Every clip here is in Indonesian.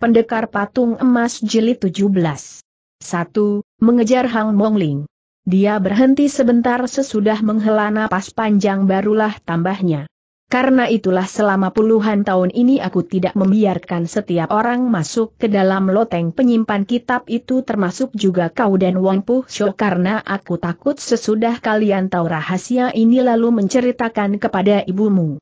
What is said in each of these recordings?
Pendekar Patung Emas Jilid 17 1. Mengejar Hang Mongling Dia berhenti sebentar sesudah menghela napas panjang barulah tambahnya. Karena itulah selama puluhan tahun ini aku tidak membiarkan setiap orang masuk ke dalam loteng penyimpan kitab itu termasuk juga kau dan Wang Puh Shou karena aku takut sesudah kalian tahu rahasia ini lalu menceritakan kepada ibumu.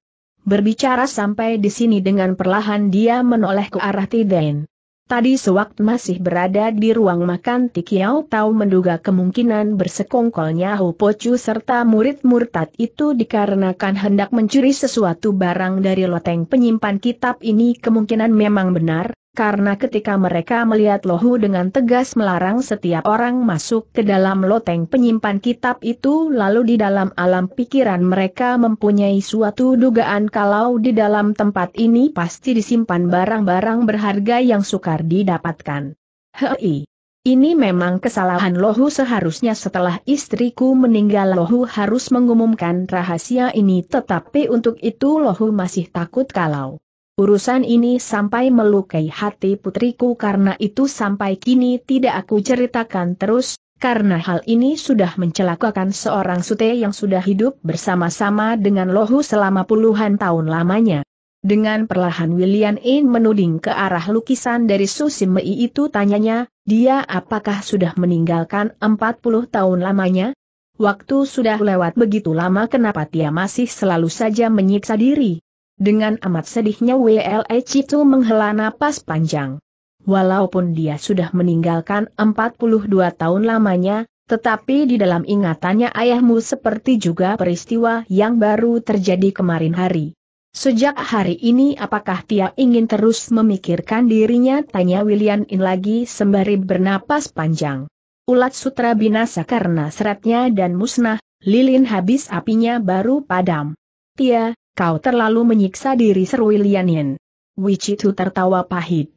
Berbicara sampai di sini dengan perlahan dia menoleh ke arah Tiden. Tadi sewaktu masih berada di ruang makan Tikiau tahu menduga kemungkinan bersekongkolnya Ho Pocu serta murid murtad itu dikarenakan hendak mencuri sesuatu barang dari loteng penyimpan kitab ini kemungkinan memang benar, karena ketika mereka melihat Lohu dengan tegas melarang setiap orang masuk ke dalam loteng penyimpan kitab itu lalu di dalam alam pikiran mereka mempunyai suatu dugaan kalau di dalam tempat ini pasti disimpan barang-barang berharga yang sukar didapatkan. Hei! Ini memang kesalahan Lohu seharusnya setelah istriku meninggal Lohu harus mengumumkan rahasia ini tetapi untuk itu Lohu masih takut kalau Urusan ini sampai melukai hati putriku karena itu sampai kini tidak aku ceritakan terus, karena hal ini sudah mencelakakan seorang sute yang sudah hidup bersama-sama dengan Lohu selama puluhan tahun lamanya. Dengan perlahan William In menuding ke arah lukisan dari Susimei itu tanyanya, dia apakah sudah meninggalkan 40 tahun lamanya? Waktu sudah lewat begitu lama kenapa dia masih selalu saja menyiksa diri? Dengan amat sedihnya WLH itu menghela napas panjang. Walaupun dia sudah meninggalkan 42 tahun lamanya, tetapi di dalam ingatannya ayahmu seperti juga peristiwa yang baru terjadi kemarin hari. Sejak hari ini apakah dia ingin terus memikirkan dirinya? Tanya William In lagi sembari bernapas panjang. Ulat sutra binasa karena seratnya dan musnah, lilin habis apinya baru padam. Tia, Kau terlalu menyiksa diri seru William Wichitu tertawa pahit.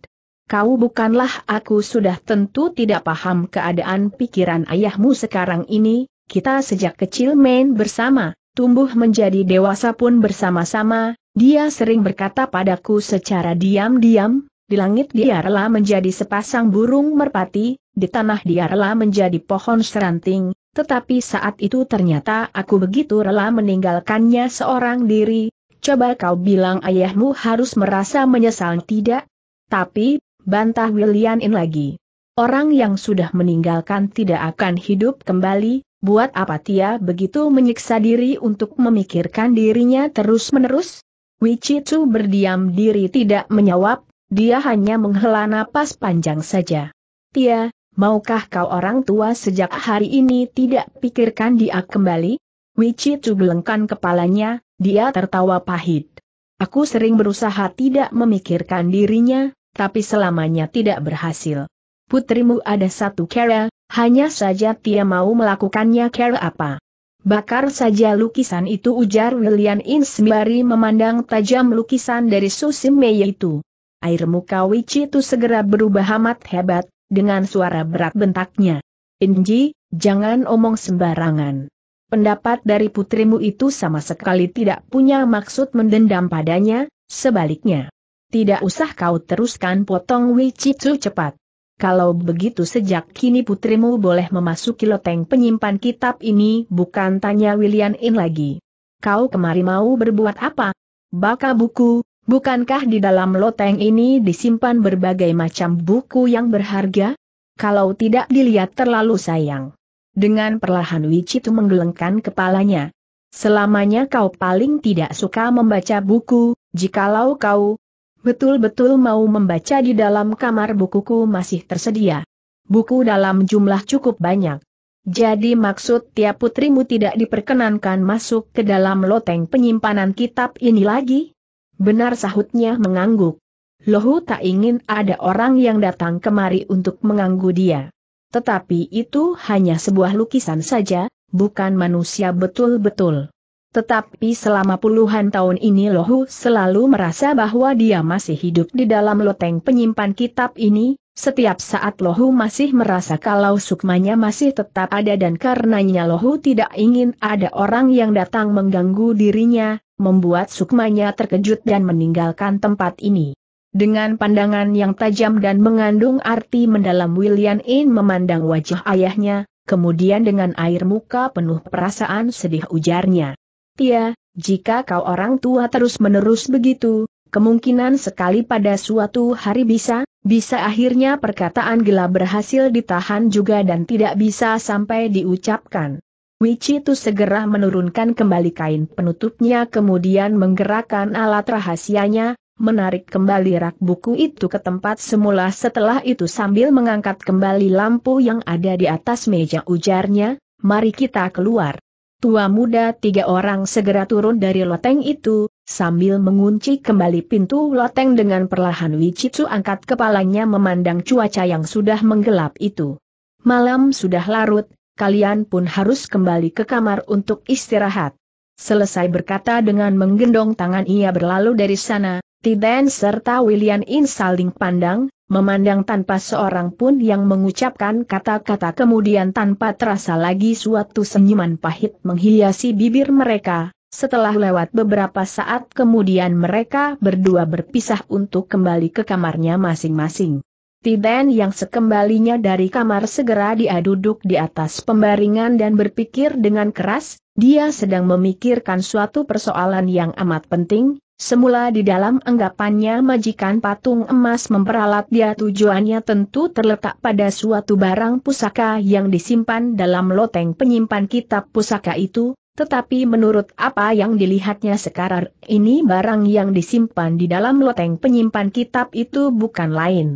Kau bukanlah aku sudah tentu tidak paham keadaan pikiran ayahmu sekarang ini, kita sejak kecil main bersama, tumbuh menjadi dewasa pun bersama-sama, dia sering berkata padaku secara diam-diam, di langit dia rela menjadi sepasang burung merpati, di tanah dia rela menjadi pohon seranting, tetapi saat itu ternyata aku begitu rela meninggalkannya seorang diri, coba kau bilang ayahmu harus merasa menyesal tidak? Tapi, bantah William In lagi. Orang yang sudah meninggalkan tidak akan hidup kembali, buat apa tia begitu menyiksa diri untuk memikirkan dirinya terus-menerus? Wichitsu berdiam diri tidak menjawab, dia hanya menghela napas panjang saja. Tia, maukah kau orang tua sejak hari ini tidak pikirkan dia kembali? Wici gelengkan kepalanya, dia tertawa pahit. Aku sering berusaha tidak memikirkan dirinya, tapi selamanya tidak berhasil. Putrimu ada satu cara, hanya saja dia mau melakukannya cara apa. Bakar saja lukisan itu ujar Lilian Insmari memandang tajam lukisan dari Mei itu. Air muka Wichi itu segera berubah amat hebat, dengan suara berat bentaknya. Inji, jangan omong sembarangan. Pendapat dari putrimu itu sama sekali tidak punya maksud mendendam padanya, sebaliknya. Tidak usah kau teruskan potong Wicitsu cepat. Kalau begitu sejak kini putrimu boleh memasuki loteng penyimpan kitab ini bukan tanya William In lagi. Kau kemari mau berbuat apa? Baka buku, Bukankah di dalam loteng ini disimpan berbagai macam buku yang berharga? Kalau tidak dilihat terlalu sayang. Dengan perlahan Wicitu menggelengkan kepalanya. Selamanya kau paling tidak suka membaca buku, jikalau kau betul-betul mau membaca di dalam kamar bukuku masih tersedia. Buku dalam jumlah cukup banyak. Jadi maksud tiap putrimu tidak diperkenankan masuk ke dalam loteng penyimpanan kitab ini lagi? Benar sahutnya mengangguk. Lohu tak ingin ada orang yang datang kemari untuk mengganggu dia. Tetapi itu hanya sebuah lukisan saja, bukan manusia betul-betul. Tetapi selama puluhan tahun ini Lohu selalu merasa bahwa dia masih hidup di dalam loteng penyimpan kitab ini, setiap saat Lohu masih merasa kalau sukmanya masih tetap ada dan karenanya Lohu tidak ingin ada orang yang datang mengganggu dirinya, membuat sukmanya terkejut dan meninggalkan tempat ini. Dengan pandangan yang tajam dan mengandung arti mendalam William In memandang wajah ayahnya, kemudian dengan air muka penuh perasaan sedih ujarnya. Tia, jika kau orang tua terus-menerus begitu, kemungkinan sekali pada suatu hari bisa, bisa akhirnya perkataan gila berhasil ditahan juga dan tidak bisa sampai diucapkan. Wichi itu segera menurunkan kembali kain penutupnya kemudian menggerakkan alat rahasianya, menarik kembali rak buku itu ke tempat semula setelah itu sambil mengangkat kembali lampu yang ada di atas meja ujarnya, mari kita keluar. Tua muda tiga orang segera turun dari loteng itu, sambil mengunci kembali pintu loteng dengan perlahan Wicitsu angkat kepalanya memandang cuaca yang sudah menggelap itu. Malam sudah larut, kalian pun harus kembali ke kamar untuk istirahat. Selesai berkata dengan menggendong tangan ia berlalu dari sana, Tiden serta William In saling pandang, memandang tanpa seorang pun yang mengucapkan kata-kata kemudian tanpa terasa lagi suatu senyuman pahit menghiasi bibir mereka, setelah lewat beberapa saat kemudian mereka berdua berpisah untuk kembali ke kamarnya masing-masing. Tiden yang sekembalinya dari kamar segera dia duduk di atas pembaringan dan berpikir dengan keras, dia sedang memikirkan suatu persoalan yang amat penting, Semula di dalam anggapannya majikan patung emas memperalat dia tujuannya tentu terletak pada suatu barang pusaka yang disimpan dalam loteng penyimpan kitab pusaka itu, tetapi menurut apa yang dilihatnya sekarang ini barang yang disimpan di dalam loteng penyimpan kitab itu bukan lain.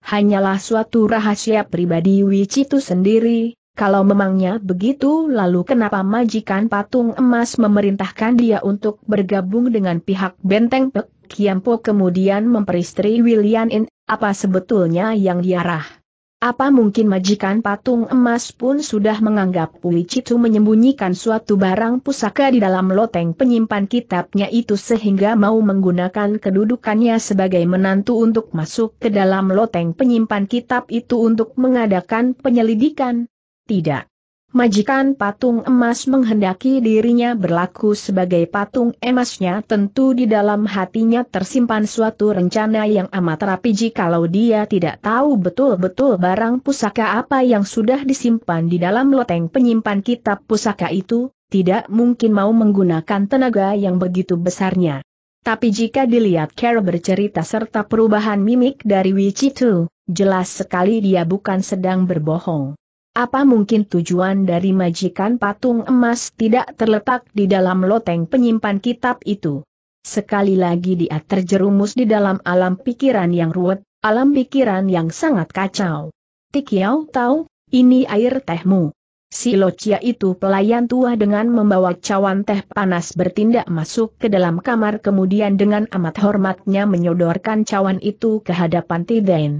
Hanyalah suatu rahasia pribadi Wichitu sendiri, kalau memangnya begitu lalu kenapa majikan patung emas memerintahkan dia untuk bergabung dengan pihak benteng Pek Kiampo kemudian memperistri William In, apa sebetulnya yang diarah? Apa mungkin majikan patung emas pun sudah menganggap Puicitu menyembunyikan suatu barang pusaka di dalam loteng penyimpan kitabnya itu sehingga mau menggunakan kedudukannya sebagai menantu untuk masuk ke dalam loteng penyimpan kitab itu untuk mengadakan penyelidikan? Tidak. Majikan patung emas menghendaki dirinya berlaku sebagai patung emasnya tentu di dalam hatinya tersimpan suatu rencana yang amat rapi jikalau dia tidak tahu betul-betul barang pusaka apa yang sudah disimpan di dalam loteng penyimpan kitab pusaka itu, tidak mungkin mau menggunakan tenaga yang begitu besarnya. Tapi jika dilihat Carol bercerita serta perubahan mimik dari Wichitu, jelas sekali dia bukan sedang berbohong. Apa mungkin tujuan dari majikan patung emas tidak terletak di dalam loteng penyimpan kitab itu? Sekali lagi dia terjerumus di dalam alam pikiran yang ruwet, alam pikiran yang sangat kacau. Tikiau tahu, ini air tehmu. Si Locia itu pelayan tua dengan membawa cawan teh panas bertindak masuk ke dalam kamar kemudian dengan amat hormatnya menyodorkan cawan itu ke hadapan Tiden.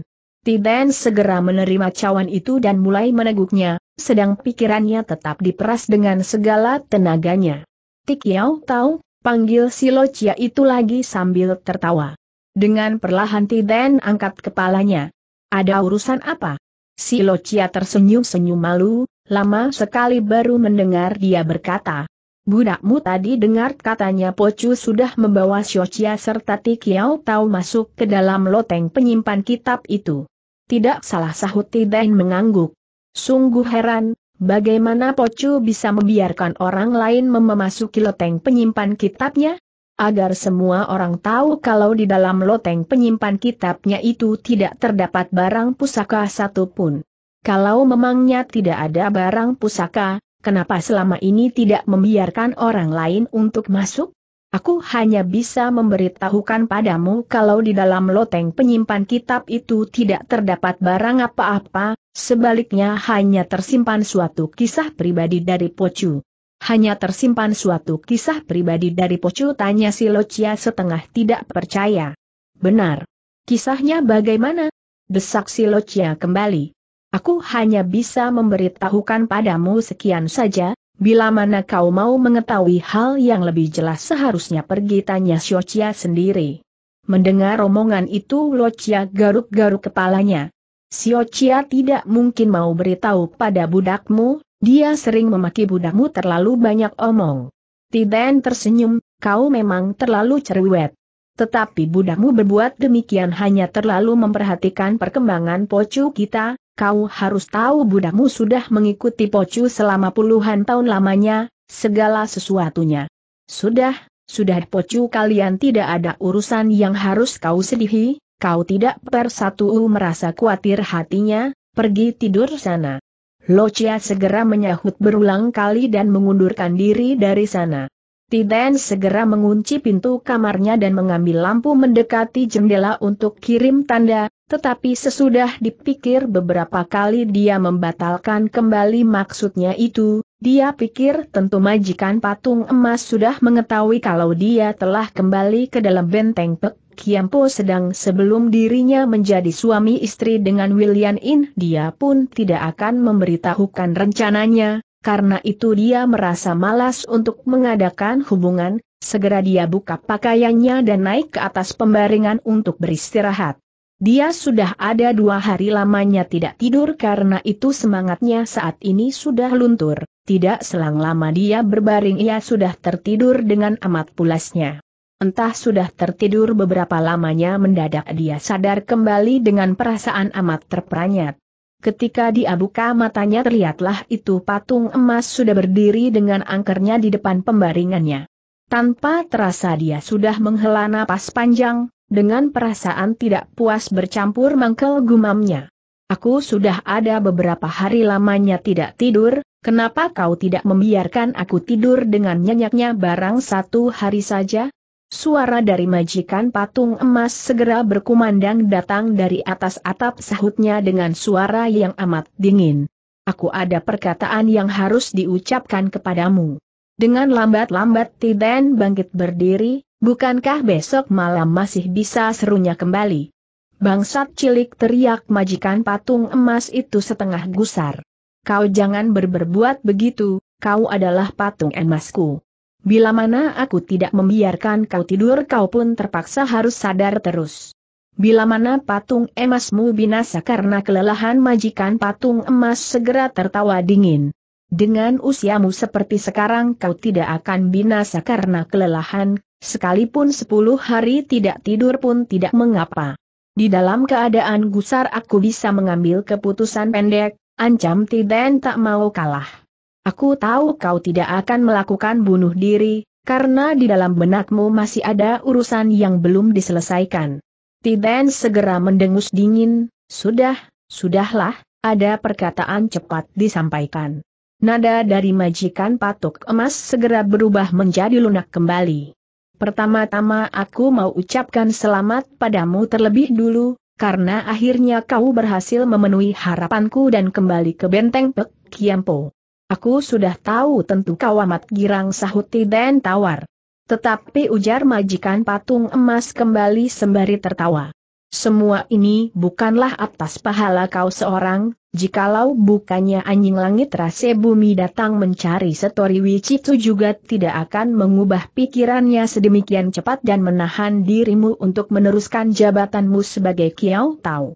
Tiben segera menerima cawan itu dan mulai meneguknya, sedang pikirannya tetap diperas dengan segala tenaganya. Tik Yau tahu, panggil si Locia itu lagi sambil tertawa. Dengan perlahan Tiben angkat kepalanya. Ada urusan apa? Si Locia tersenyum-senyum malu, lama sekali baru mendengar dia berkata. Budakmu tadi dengar katanya Pocu sudah membawa Siocia serta Tikiao tahu masuk ke dalam loteng penyimpan kitab itu. Tidak salah sahut Tidain mengangguk. Sungguh heran, bagaimana Pocu bisa membiarkan orang lain memasuki loteng penyimpan kitabnya? Agar semua orang tahu kalau di dalam loteng penyimpan kitabnya itu tidak terdapat barang pusaka satupun. Kalau memangnya tidak ada barang pusaka, kenapa selama ini tidak membiarkan orang lain untuk masuk? Aku hanya bisa memberitahukan padamu kalau di dalam loteng penyimpan kitab itu tidak terdapat barang apa-apa, sebaliknya hanya tersimpan suatu kisah pribadi dari Pocu. Hanya tersimpan suatu kisah pribadi dari Pocu tanya si Locia setengah tidak percaya. Benar. Kisahnya bagaimana? Desak si Locia kembali. Aku hanya bisa memberitahukan padamu sekian saja, Bila mana kau mau mengetahui hal yang lebih jelas seharusnya pergi tanya Xiochia sendiri. Mendengar omongan itu Lochia garuk-garuk kepalanya. Xiochia tidak mungkin mau beritahu pada budakmu, dia sering memaki budakmu terlalu banyak omong. Tiden tersenyum, kau memang terlalu cerewet. Tetapi budakmu berbuat demikian hanya terlalu memperhatikan perkembangan pocu kita, kau harus tahu budakmu sudah mengikuti pocu selama puluhan tahun lamanya, segala sesuatunya. Sudah, sudah pocu kalian tidak ada urusan yang harus kau sedihi, kau tidak persatu merasa khawatir hatinya, pergi tidur sana. Locia segera menyahut berulang kali dan mengundurkan diri dari sana. Tiden segera mengunci pintu kamarnya dan mengambil lampu mendekati jendela untuk kirim tanda, tetapi sesudah dipikir beberapa kali dia membatalkan kembali maksudnya itu, dia pikir tentu majikan patung emas sudah mengetahui kalau dia telah kembali ke dalam benteng Pek Kiampo sedang sebelum dirinya menjadi suami istri dengan William In dia pun tidak akan memberitahukan rencananya, karena itu dia merasa malas untuk mengadakan hubungan, segera dia buka pakaiannya dan naik ke atas pembaringan untuk beristirahat. Dia sudah ada dua hari lamanya tidak tidur karena itu semangatnya saat ini sudah luntur, tidak selang lama dia berbaring ia sudah tertidur dengan amat pulasnya. Entah sudah tertidur beberapa lamanya mendadak dia sadar kembali dengan perasaan amat terperanyat. Ketika diaduk, matanya terlihatlah itu patung emas sudah berdiri dengan angkernya di depan pembaringannya. Tanpa terasa dia sudah menghela napas panjang, dengan perasaan tidak puas bercampur mangkel gumamnya. Aku sudah ada beberapa hari lamanya tidak tidur, kenapa kau tidak membiarkan aku tidur dengan nyenyaknya barang satu hari saja? Suara dari majikan patung emas segera berkumandang datang dari atas atap sahutnya dengan suara yang amat dingin. Aku ada perkataan yang harus diucapkan kepadamu. Dengan lambat-lambat Tiden bangkit berdiri, bukankah besok malam masih bisa serunya kembali? Bangsat cilik teriak majikan patung emas itu setengah gusar. Kau jangan berberbuat begitu, kau adalah patung emasku. Bila mana aku tidak membiarkan kau tidur kau pun terpaksa harus sadar terus. Bila mana patung emasmu binasa karena kelelahan majikan patung emas segera tertawa dingin. Dengan usiamu seperti sekarang kau tidak akan binasa karena kelelahan, sekalipun sepuluh hari tidak tidur pun tidak mengapa. Di dalam keadaan gusar aku bisa mengambil keputusan pendek, ancam Tiden tak mau kalah. Aku tahu kau tidak akan melakukan bunuh diri, karena di dalam benakmu masih ada urusan yang belum diselesaikan. Tiden segera mendengus dingin, sudah, sudahlah, ada perkataan cepat disampaikan. Nada dari majikan patok emas segera berubah menjadi lunak kembali. Pertama-tama aku mau ucapkan selamat padamu terlebih dulu, karena akhirnya kau berhasil memenuhi harapanku dan kembali ke benteng Pek Kiampo. Aku sudah tahu tentu kau amat girang sahuti dan tawar. Tetapi ujar majikan patung emas kembali sembari tertawa. Semua ini bukanlah atas pahala kau seorang, jikalau bukannya anjing langit rase bumi datang mencari setori itu juga tidak akan mengubah pikirannya sedemikian cepat dan menahan dirimu untuk meneruskan jabatanmu sebagai kiau tau.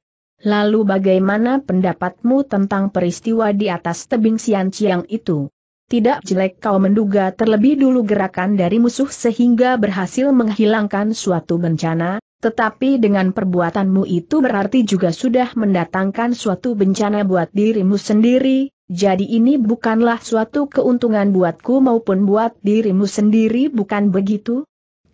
Lalu bagaimana pendapatmu tentang peristiwa di atas tebing Sianciang itu? Tidak jelek kau menduga terlebih dulu gerakan dari musuh sehingga berhasil menghilangkan suatu bencana, tetapi dengan perbuatanmu itu berarti juga sudah mendatangkan suatu bencana buat dirimu sendiri, jadi ini bukanlah suatu keuntungan buatku maupun buat dirimu sendiri bukan begitu?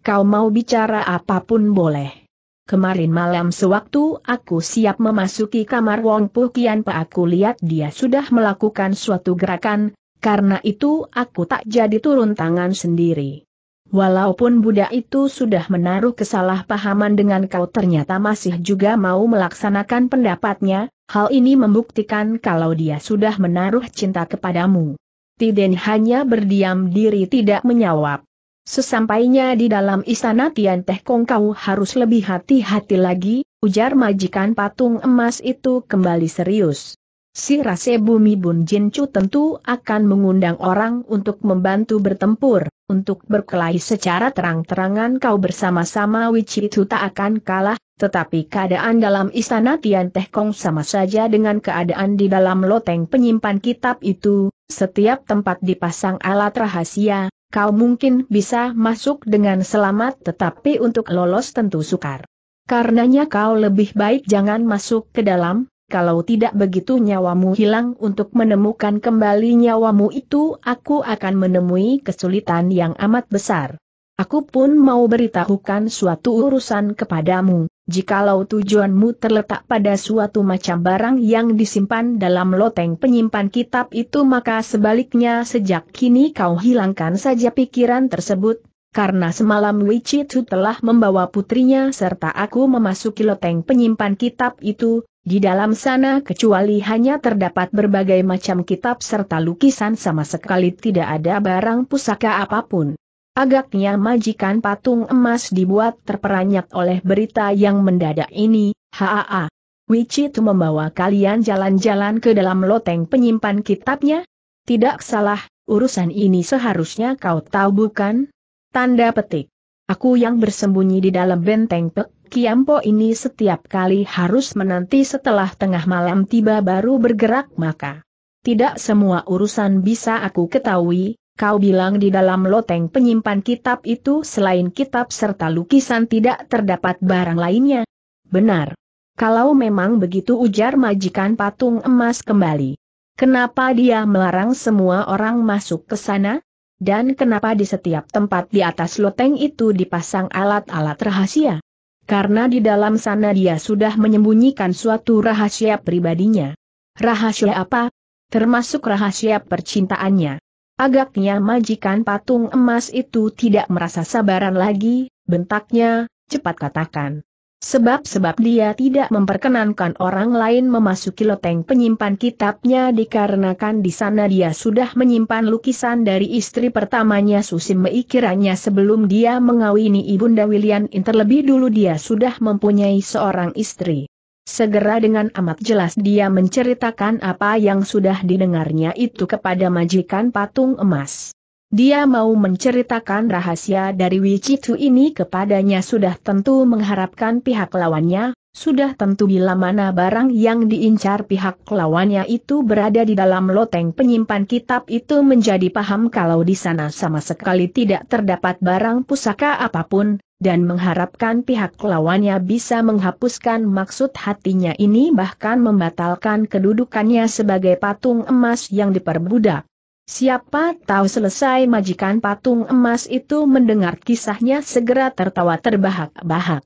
Kau mau bicara apapun boleh. Kemarin malam sewaktu aku siap memasuki kamar Wong Puh Kian Pa aku lihat dia sudah melakukan suatu gerakan, karena itu aku tak jadi turun tangan sendiri. Walaupun budak itu sudah menaruh kesalahpahaman dengan kau ternyata masih juga mau melaksanakan pendapatnya, hal ini membuktikan kalau dia sudah menaruh cinta kepadamu. Tiden hanya berdiam diri tidak menjawab. Sesampainya di dalam istana Tian Teh Kong kau harus lebih hati-hati lagi, ujar majikan patung emas itu kembali serius. Si Rase Bumi Bun Jin Chu tentu akan mengundang orang untuk membantu bertempur, untuk berkelahi secara terang-terangan kau bersama-sama itu tak akan kalah, tetapi keadaan dalam istana Tian Teh Kong sama saja dengan keadaan di dalam loteng penyimpan kitab itu, setiap tempat dipasang alat rahasia, kau mungkin bisa masuk dengan selamat tetapi untuk lolos tentu sukar. Karenanya kau lebih baik jangan masuk ke dalam, kalau tidak begitu nyawamu hilang untuk menemukan kembali nyawamu itu aku akan menemui kesulitan yang amat besar. Aku pun mau beritahukan suatu urusan kepadamu. Jikalau tujuanmu terletak pada suatu macam barang yang disimpan dalam loteng penyimpan kitab itu maka sebaliknya sejak kini kau hilangkan saja pikiran tersebut, karena semalam Wichitu telah membawa putrinya serta aku memasuki loteng penyimpan kitab itu, di dalam sana kecuali hanya terdapat berbagai macam kitab serta lukisan sama sekali tidak ada barang pusaka apapun. Agaknya majikan patung emas dibuat terperanjat oleh berita yang mendadak ini, haa. itu membawa kalian jalan-jalan ke dalam loteng penyimpan kitabnya? Tidak salah, urusan ini seharusnya kau tahu bukan? Tanda petik. Aku yang bersembunyi di dalam benteng pek Kiampo ini setiap kali harus menanti setelah tengah malam tiba baru bergerak maka. Tidak semua urusan bisa aku ketahui, Kau bilang di dalam loteng penyimpan kitab itu selain kitab serta lukisan tidak terdapat barang lainnya. Benar. Kalau memang begitu ujar majikan patung emas kembali. Kenapa dia melarang semua orang masuk ke sana? Dan kenapa di setiap tempat di atas loteng itu dipasang alat-alat rahasia? Karena di dalam sana dia sudah menyembunyikan suatu rahasia pribadinya. Rahasia apa? Termasuk rahasia percintaannya. Agaknya majikan patung emas itu tidak merasa sabaran lagi, bentaknya, cepat katakan. Sebab-sebab dia tidak memperkenankan orang lain memasuki loteng penyimpan kitabnya dikarenakan di sana dia sudah menyimpan lukisan dari istri pertamanya Susim Meikirannya sebelum dia mengawini Ibunda William terlebih dulu dia sudah mempunyai seorang istri. Segera dengan amat jelas dia menceritakan apa yang sudah didengarnya itu kepada majikan patung emas. Dia mau menceritakan rahasia dari Wichitu ini kepadanya sudah tentu mengharapkan pihak lawannya, sudah tentu bila mana barang yang diincar pihak lawannya itu berada di dalam loteng penyimpan kitab itu menjadi paham kalau di sana sama sekali tidak terdapat barang pusaka apapun, dan mengharapkan pihak lawannya bisa menghapuskan maksud hatinya ini bahkan membatalkan kedudukannya sebagai patung emas yang diperbudak. Siapa tahu selesai majikan patung emas itu mendengar kisahnya segera tertawa terbahak-bahak.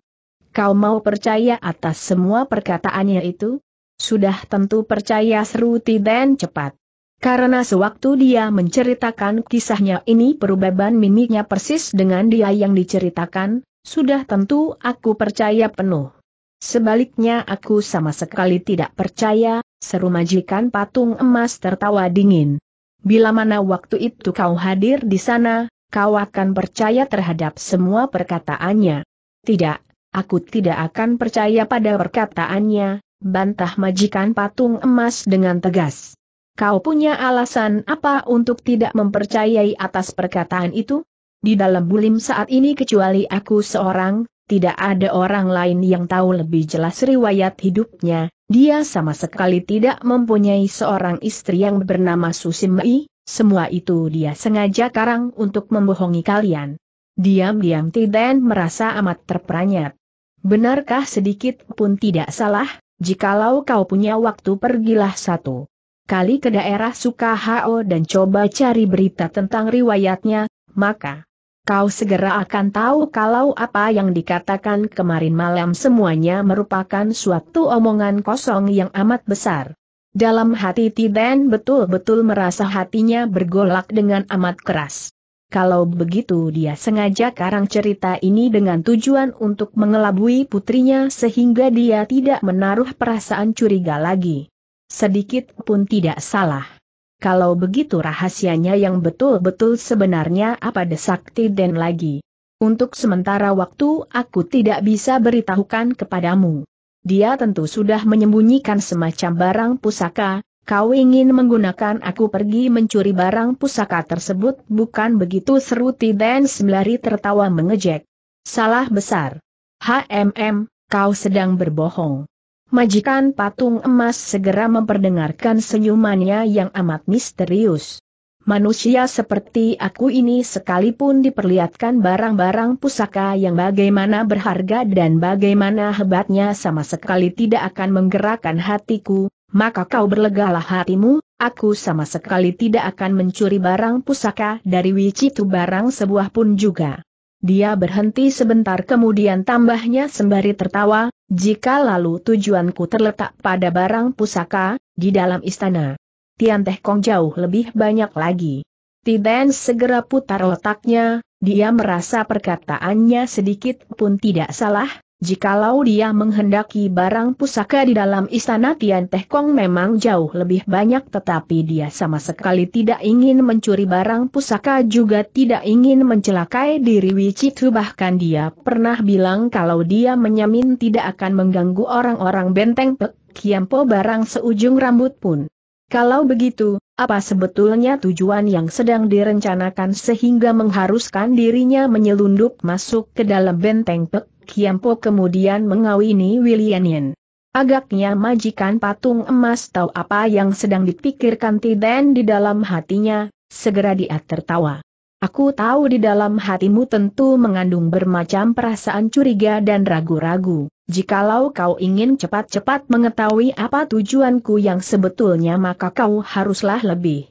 Kau mau percaya atas semua perkataannya itu? Sudah tentu percaya seru dan cepat. Karena sewaktu dia menceritakan kisahnya ini perubahan mimiknya persis dengan dia yang diceritakan, sudah tentu aku percaya penuh. Sebaliknya aku sama sekali tidak percaya, seru majikan patung emas tertawa dingin. Bila mana waktu itu kau hadir di sana, kau akan percaya terhadap semua perkataannya. Tidak, Aku tidak akan percaya pada perkataannya, bantah majikan patung emas dengan tegas. Kau punya alasan apa untuk tidak mempercayai atas perkataan itu? Di dalam bulim saat ini kecuali aku seorang, tidak ada orang lain yang tahu lebih jelas riwayat hidupnya, dia sama sekali tidak mempunyai seorang istri yang bernama Susimei, semua itu dia sengaja karang untuk membohongi kalian. Diam-diam Tiden merasa amat terperanyat. Benarkah sedikit pun tidak salah, jikalau kau punya waktu pergilah satu kali ke daerah Sukahao dan coba cari berita tentang riwayatnya, maka kau segera akan tahu kalau apa yang dikatakan kemarin malam semuanya merupakan suatu omongan kosong yang amat besar. Dalam hati Tiden betul-betul merasa hatinya bergolak dengan amat keras kalau begitu dia sengaja karang cerita ini dengan tujuan untuk mengelabui putrinya sehingga dia tidak menaruh perasaan curiga lagi. Sedikit pun tidak salah. Kalau begitu rahasianya yang betul-betul sebenarnya apa desakti dan lagi. Untuk sementara waktu aku tidak bisa beritahukan kepadamu. Dia tentu sudah menyembunyikan semacam barang pusaka, Kau ingin menggunakan aku pergi mencuri barang pusaka tersebut bukan begitu seru Tiden Semlari tertawa mengejek. Salah besar. HMM, kau sedang berbohong. Majikan patung emas segera memperdengarkan senyumannya yang amat misterius. Manusia seperti aku ini sekalipun diperlihatkan barang-barang pusaka yang bagaimana berharga dan bagaimana hebatnya sama sekali tidak akan menggerakkan hatiku, maka kau berlegalah hatimu, aku sama sekali tidak akan mencuri barang pusaka dari Wicitu barang sebuah pun juga. Dia berhenti sebentar kemudian tambahnya sembari tertawa, jika lalu tujuanku terletak pada barang pusaka, di dalam istana. Tian Teh Kong jauh lebih banyak lagi. Tiden segera putar otaknya, dia merasa perkataannya sedikit pun tidak salah, Jikalau dia menghendaki barang pusaka di dalam istana Tian Teh Kong memang jauh lebih banyak tetapi dia sama sekali tidak ingin mencuri barang pusaka juga tidak ingin mencelakai diri Wicitu bahkan dia pernah bilang kalau dia menyamin tidak akan mengganggu orang-orang benteng Pek Kiampo barang seujung rambut pun. Kalau begitu, apa sebetulnya tujuan yang sedang direncanakan sehingga mengharuskan dirinya menyelundup masuk ke dalam benteng Pek Kiampo kemudian mengawini Willianin. Agaknya majikan patung emas tahu apa yang sedang dipikirkan Tiden di dalam hatinya, segera dia tertawa. Aku tahu di dalam hatimu tentu mengandung bermacam perasaan curiga dan ragu-ragu. Jikalau kau ingin cepat-cepat mengetahui apa tujuanku yang sebetulnya maka kau haruslah lebih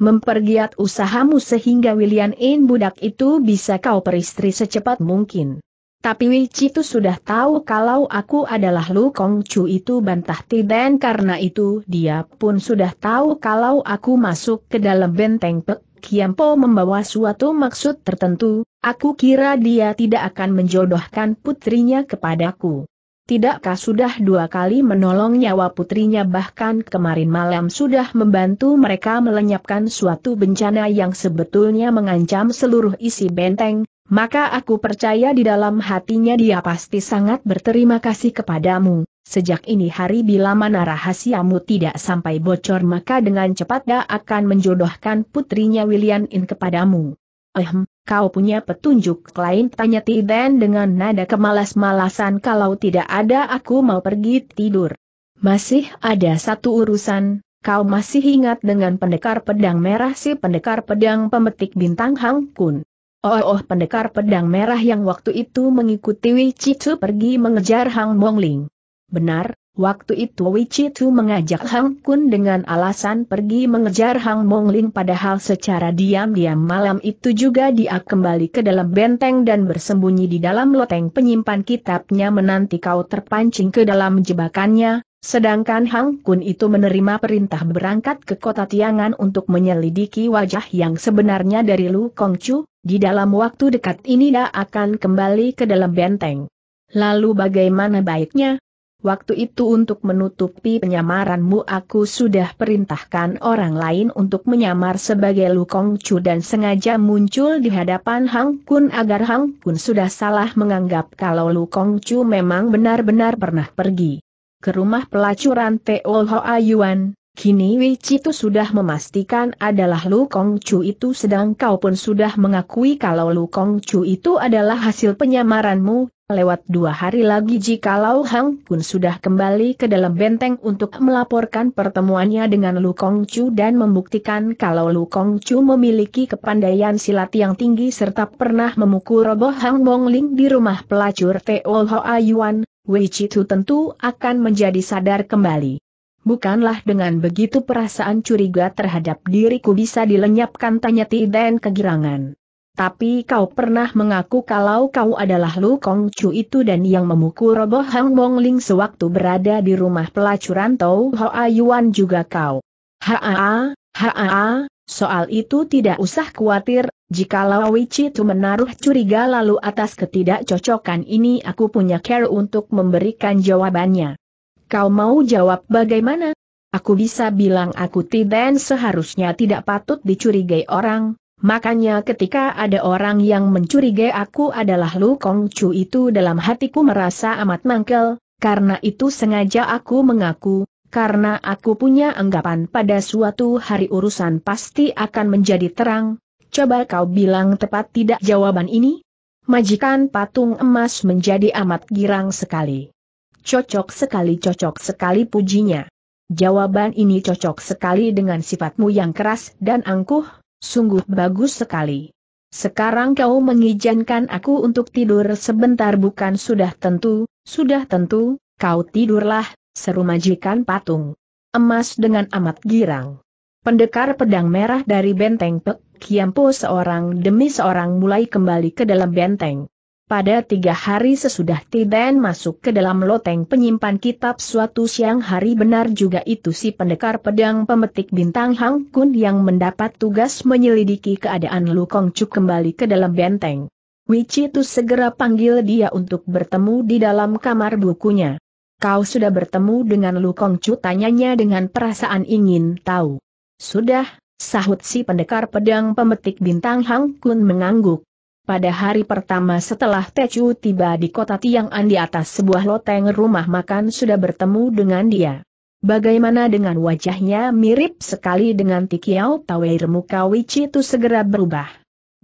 mempergiat usahamu sehingga William In budak itu bisa kau peristri secepat mungkin. Tapi Wei itu sudah tahu kalau aku adalah Lu Kong Chu itu bantah Tiden karena itu dia pun sudah tahu kalau aku masuk ke dalam benteng Pek Kiampo membawa suatu maksud tertentu, aku kira dia tidak akan menjodohkan putrinya kepadaku. Tidakkah sudah dua kali menolong nyawa putrinya bahkan kemarin malam sudah membantu mereka melenyapkan suatu bencana yang sebetulnya mengancam seluruh isi benteng, maka aku percaya di dalam hatinya dia pasti sangat berterima kasih kepadamu. Sejak ini hari bila mana rahasiamu tidak sampai bocor maka dengan cepat dia akan menjodohkan putrinya William In kepadamu. Ehm, kau punya petunjuk lain tanya Tiden dengan nada kemalas-malasan kalau tidak ada aku mau pergi tidur. Masih ada satu urusan, kau masih ingat dengan pendekar pedang merah si pendekar pedang pemetik bintang Hang Kun. Oh oh pendekar pedang merah yang waktu itu mengikuti Wichitu pergi mengejar Hang Mongling. Benar, waktu itu Wichitu mengajak Hang Kun dengan alasan pergi mengejar Hang Mongling padahal secara diam-diam malam itu juga dia kembali ke dalam benteng dan bersembunyi di dalam loteng penyimpan kitabnya menanti kau terpancing ke dalam jebakannya, Sedangkan Hang Kun itu menerima perintah berangkat ke kota Tiangan untuk menyelidiki wajah yang sebenarnya dari Lu Kong Chu. di dalam waktu dekat ini dia akan kembali ke dalam benteng. Lalu bagaimana baiknya? Waktu itu untuk menutupi penyamaranmu aku sudah perintahkan orang lain untuk menyamar sebagai Lu Kong Chu dan sengaja muncul di hadapan Hang Kun agar Hang Kun sudah salah menganggap kalau Lu Kong Chu memang benar-benar pernah pergi ke rumah pelacuran Teo Ho Ayuan, kini itu sudah memastikan adalah Lu Kong Chu itu sedang kau pun sudah mengakui kalau Lu Kong Chu itu adalah hasil penyamaranmu, lewat dua hari lagi jika Lau Hang pun sudah kembali ke dalam benteng untuk melaporkan pertemuannya dengan Lu Kong Chu dan membuktikan kalau Lu Kong Chu memiliki kepandaian silat yang tinggi serta pernah memukul roboh Hang Ling di rumah pelacur Teo Ho Ayuan. Wei Chitu tentu akan menjadi sadar kembali. Bukanlah dengan begitu perasaan curiga terhadap diriku bisa dilenyapkan tanya Tiden kegirangan. Tapi kau pernah mengaku kalau kau adalah Lu Kong Chu itu dan yang memukul roboh Hang Bong Ling sewaktu berada di rumah pelacuran Tau Hoa Yuan juga kau. Haa, haa, Soal itu tidak usah khawatir, jikalau itu menaruh curiga lalu atas ketidakcocokan ini aku punya care untuk memberikan jawabannya. Kau mau jawab bagaimana? Aku bisa bilang aku tidak seharusnya tidak patut dicurigai orang, makanya ketika ada orang yang mencurigai aku adalah Lu Kong Chu itu dalam hatiku merasa amat mangkel, karena itu sengaja aku mengaku, karena aku punya anggapan pada suatu hari urusan pasti akan menjadi terang, coba kau bilang tepat tidak jawaban ini? Majikan patung emas menjadi amat girang sekali. Cocok sekali cocok sekali pujinya. Jawaban ini cocok sekali dengan sifatmu yang keras dan angkuh, sungguh bagus sekali. Sekarang kau mengizinkan aku untuk tidur sebentar bukan sudah tentu, sudah tentu, kau tidurlah, seru majikan patung. Emas dengan amat girang. Pendekar pedang merah dari benteng Pek Kiampo seorang demi seorang mulai kembali ke dalam benteng. Pada tiga hari sesudah Tiben masuk ke dalam loteng penyimpan kitab suatu siang hari benar juga itu si pendekar pedang pemetik bintang Hang Kun yang mendapat tugas menyelidiki keadaan Lu Kong Cuk kembali ke dalam benteng. itu segera panggil dia untuk bertemu di dalam kamar bukunya. Kau sudah bertemu dengan Lu Kongcu tanyanya dengan perasaan ingin tahu. Sudah, sahut si pendekar pedang pemetik bintang Hang Kun mengangguk. Pada hari pertama setelah Chu tiba di kota Tiang'an di atas sebuah loteng rumah makan sudah bertemu dengan dia. Bagaimana dengan wajahnya mirip sekali dengan Tikiao Taweir muka Wici itu segera berubah.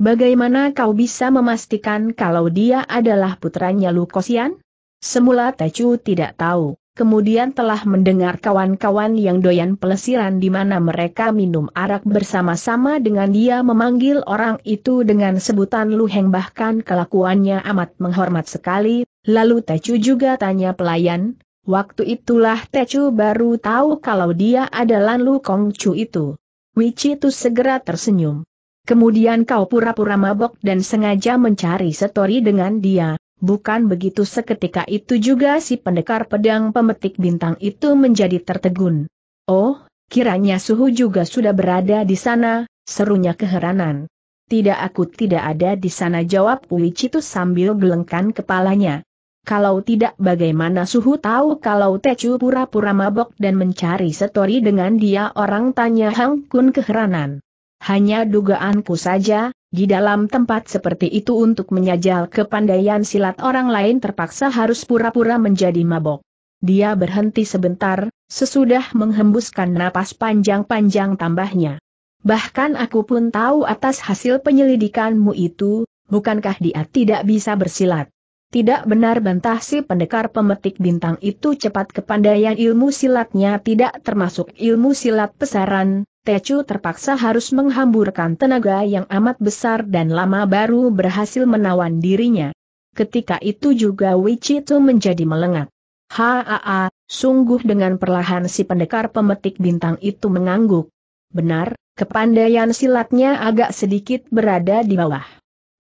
Bagaimana kau bisa memastikan kalau dia adalah putranya Lu Kosian? Semula Tecu tidak tahu, kemudian telah mendengar kawan-kawan yang doyan pelesiran di mana mereka minum arak bersama-sama dengan dia memanggil orang itu dengan sebutan Luheng bahkan kelakuannya amat menghormat sekali, lalu Tecu juga tanya pelayan, waktu itulah Tecu baru tahu kalau dia adalah Lu Kong Chu itu. itu segera tersenyum. Kemudian kau pura-pura mabok dan sengaja mencari setori dengan dia, Bukan begitu seketika itu juga si pendekar pedang pemetik bintang itu menjadi tertegun. Oh, kiranya suhu juga sudah berada di sana, serunya keheranan. Tidak aku tidak ada di sana jawab Ui Citus sambil gelengkan kepalanya. Kalau tidak bagaimana suhu tahu kalau Tecu pura-pura mabok dan mencari setori dengan dia orang tanya Hang Kun keheranan. Hanya dugaanku saja, di dalam tempat seperti itu untuk menyajal kepandaian silat orang lain terpaksa harus pura-pura menjadi mabok. Dia berhenti sebentar, sesudah menghembuskan napas panjang-panjang tambahnya. Bahkan aku pun tahu atas hasil penyelidikanmu itu, bukankah dia tidak bisa bersilat? Tidak benar bantah si pendekar pemetik bintang itu cepat kepandaian ilmu silatnya tidak termasuk ilmu silat pesaran, Tecu terpaksa harus menghamburkan tenaga yang amat besar dan lama baru berhasil menawan dirinya. Ketika itu juga Wichitu menjadi melengak. Haa, sungguh dengan perlahan si pendekar pemetik bintang itu mengangguk. Benar, kepandaian silatnya agak sedikit berada di bawah.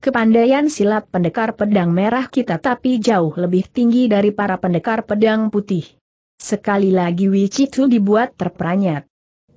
Kepandaian silat pendekar pedang merah kita tapi jauh lebih tinggi dari para pendekar pedang putih. Sekali lagi Wichitu dibuat terperanyat.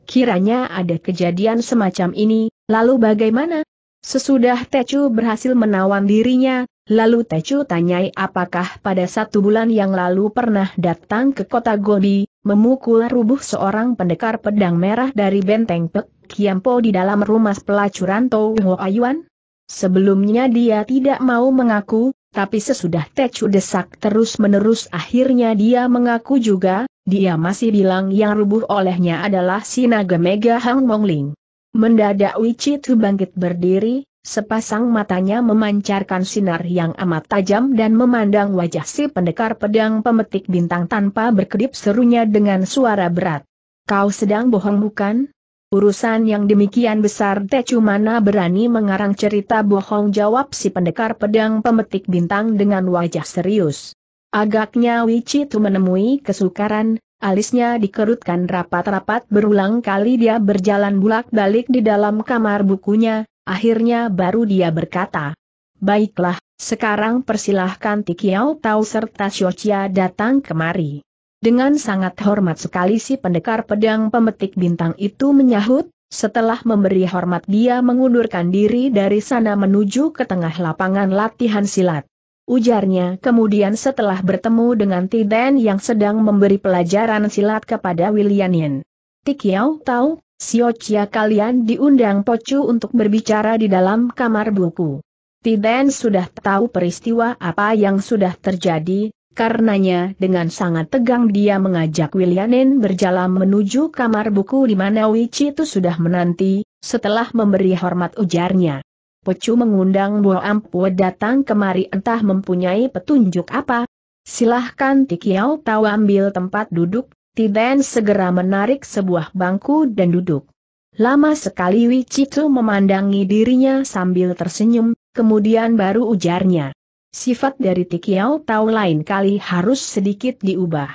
Kiranya ada kejadian semacam ini, lalu bagaimana? Sesudah Tecu berhasil menawan dirinya, lalu Tecu tanyai apakah pada satu bulan yang lalu pernah datang ke kota Gobi, memukul rubuh seorang pendekar pedang merah dari benteng Pek Kiampo di dalam rumah pelacuran Tau Ayuan? Sebelumnya dia tidak mau mengaku, tapi sesudah Tecu desak terus-menerus akhirnya dia mengaku juga, dia masih bilang yang rubuh olehnya adalah Sinaga Mega Hang Mongling. Mendadak tu bangkit berdiri, sepasang matanya memancarkan sinar yang amat tajam dan memandang wajah si pendekar pedang pemetik bintang tanpa berkedip serunya dengan suara berat. Kau sedang bohong bukan? Urusan yang demikian besar Tecu mana berani mengarang cerita bohong jawab si pendekar pedang pemetik bintang dengan wajah serius. Agaknya Wichi itu menemui kesukaran, alisnya dikerutkan rapat-rapat berulang kali dia berjalan bulak-balik di dalam kamar bukunya, akhirnya baru dia berkata. Baiklah, sekarang persilahkan Tikiao Tau serta Shochia datang kemari. Dengan sangat hormat sekali si pendekar pedang pemetik bintang itu menyahut, setelah memberi hormat dia mengundurkan diri dari sana menuju ke tengah lapangan latihan silat ujarnya kemudian setelah bertemu dengan Tiden yang sedang memberi pelajaran silat kepada William Yin. Tikiao tahu, Siocia kalian diundang Pocu untuk berbicara di dalam kamar buku. Tiden sudah tahu peristiwa apa yang sudah terjadi, karenanya dengan sangat tegang dia mengajak Wilianin berjalan menuju kamar buku di mana Wichi itu sudah menanti, setelah memberi hormat ujarnya. Pecu mengundang Bo Ampu datang kemari entah mempunyai petunjuk apa. Silahkan Tikiau tahu ambil tempat duduk, Tiden segera menarik sebuah bangku dan duduk. Lama sekali Wicitu memandangi dirinya sambil tersenyum, kemudian baru ujarnya. Sifat dari Tikiau tahu lain kali harus sedikit diubah.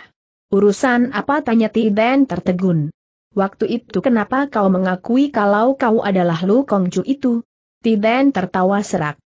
Urusan apa tanya Tiden tertegun. Waktu itu kenapa kau mengakui kalau kau adalah Lu Kongju itu? Tiden tertawa serak.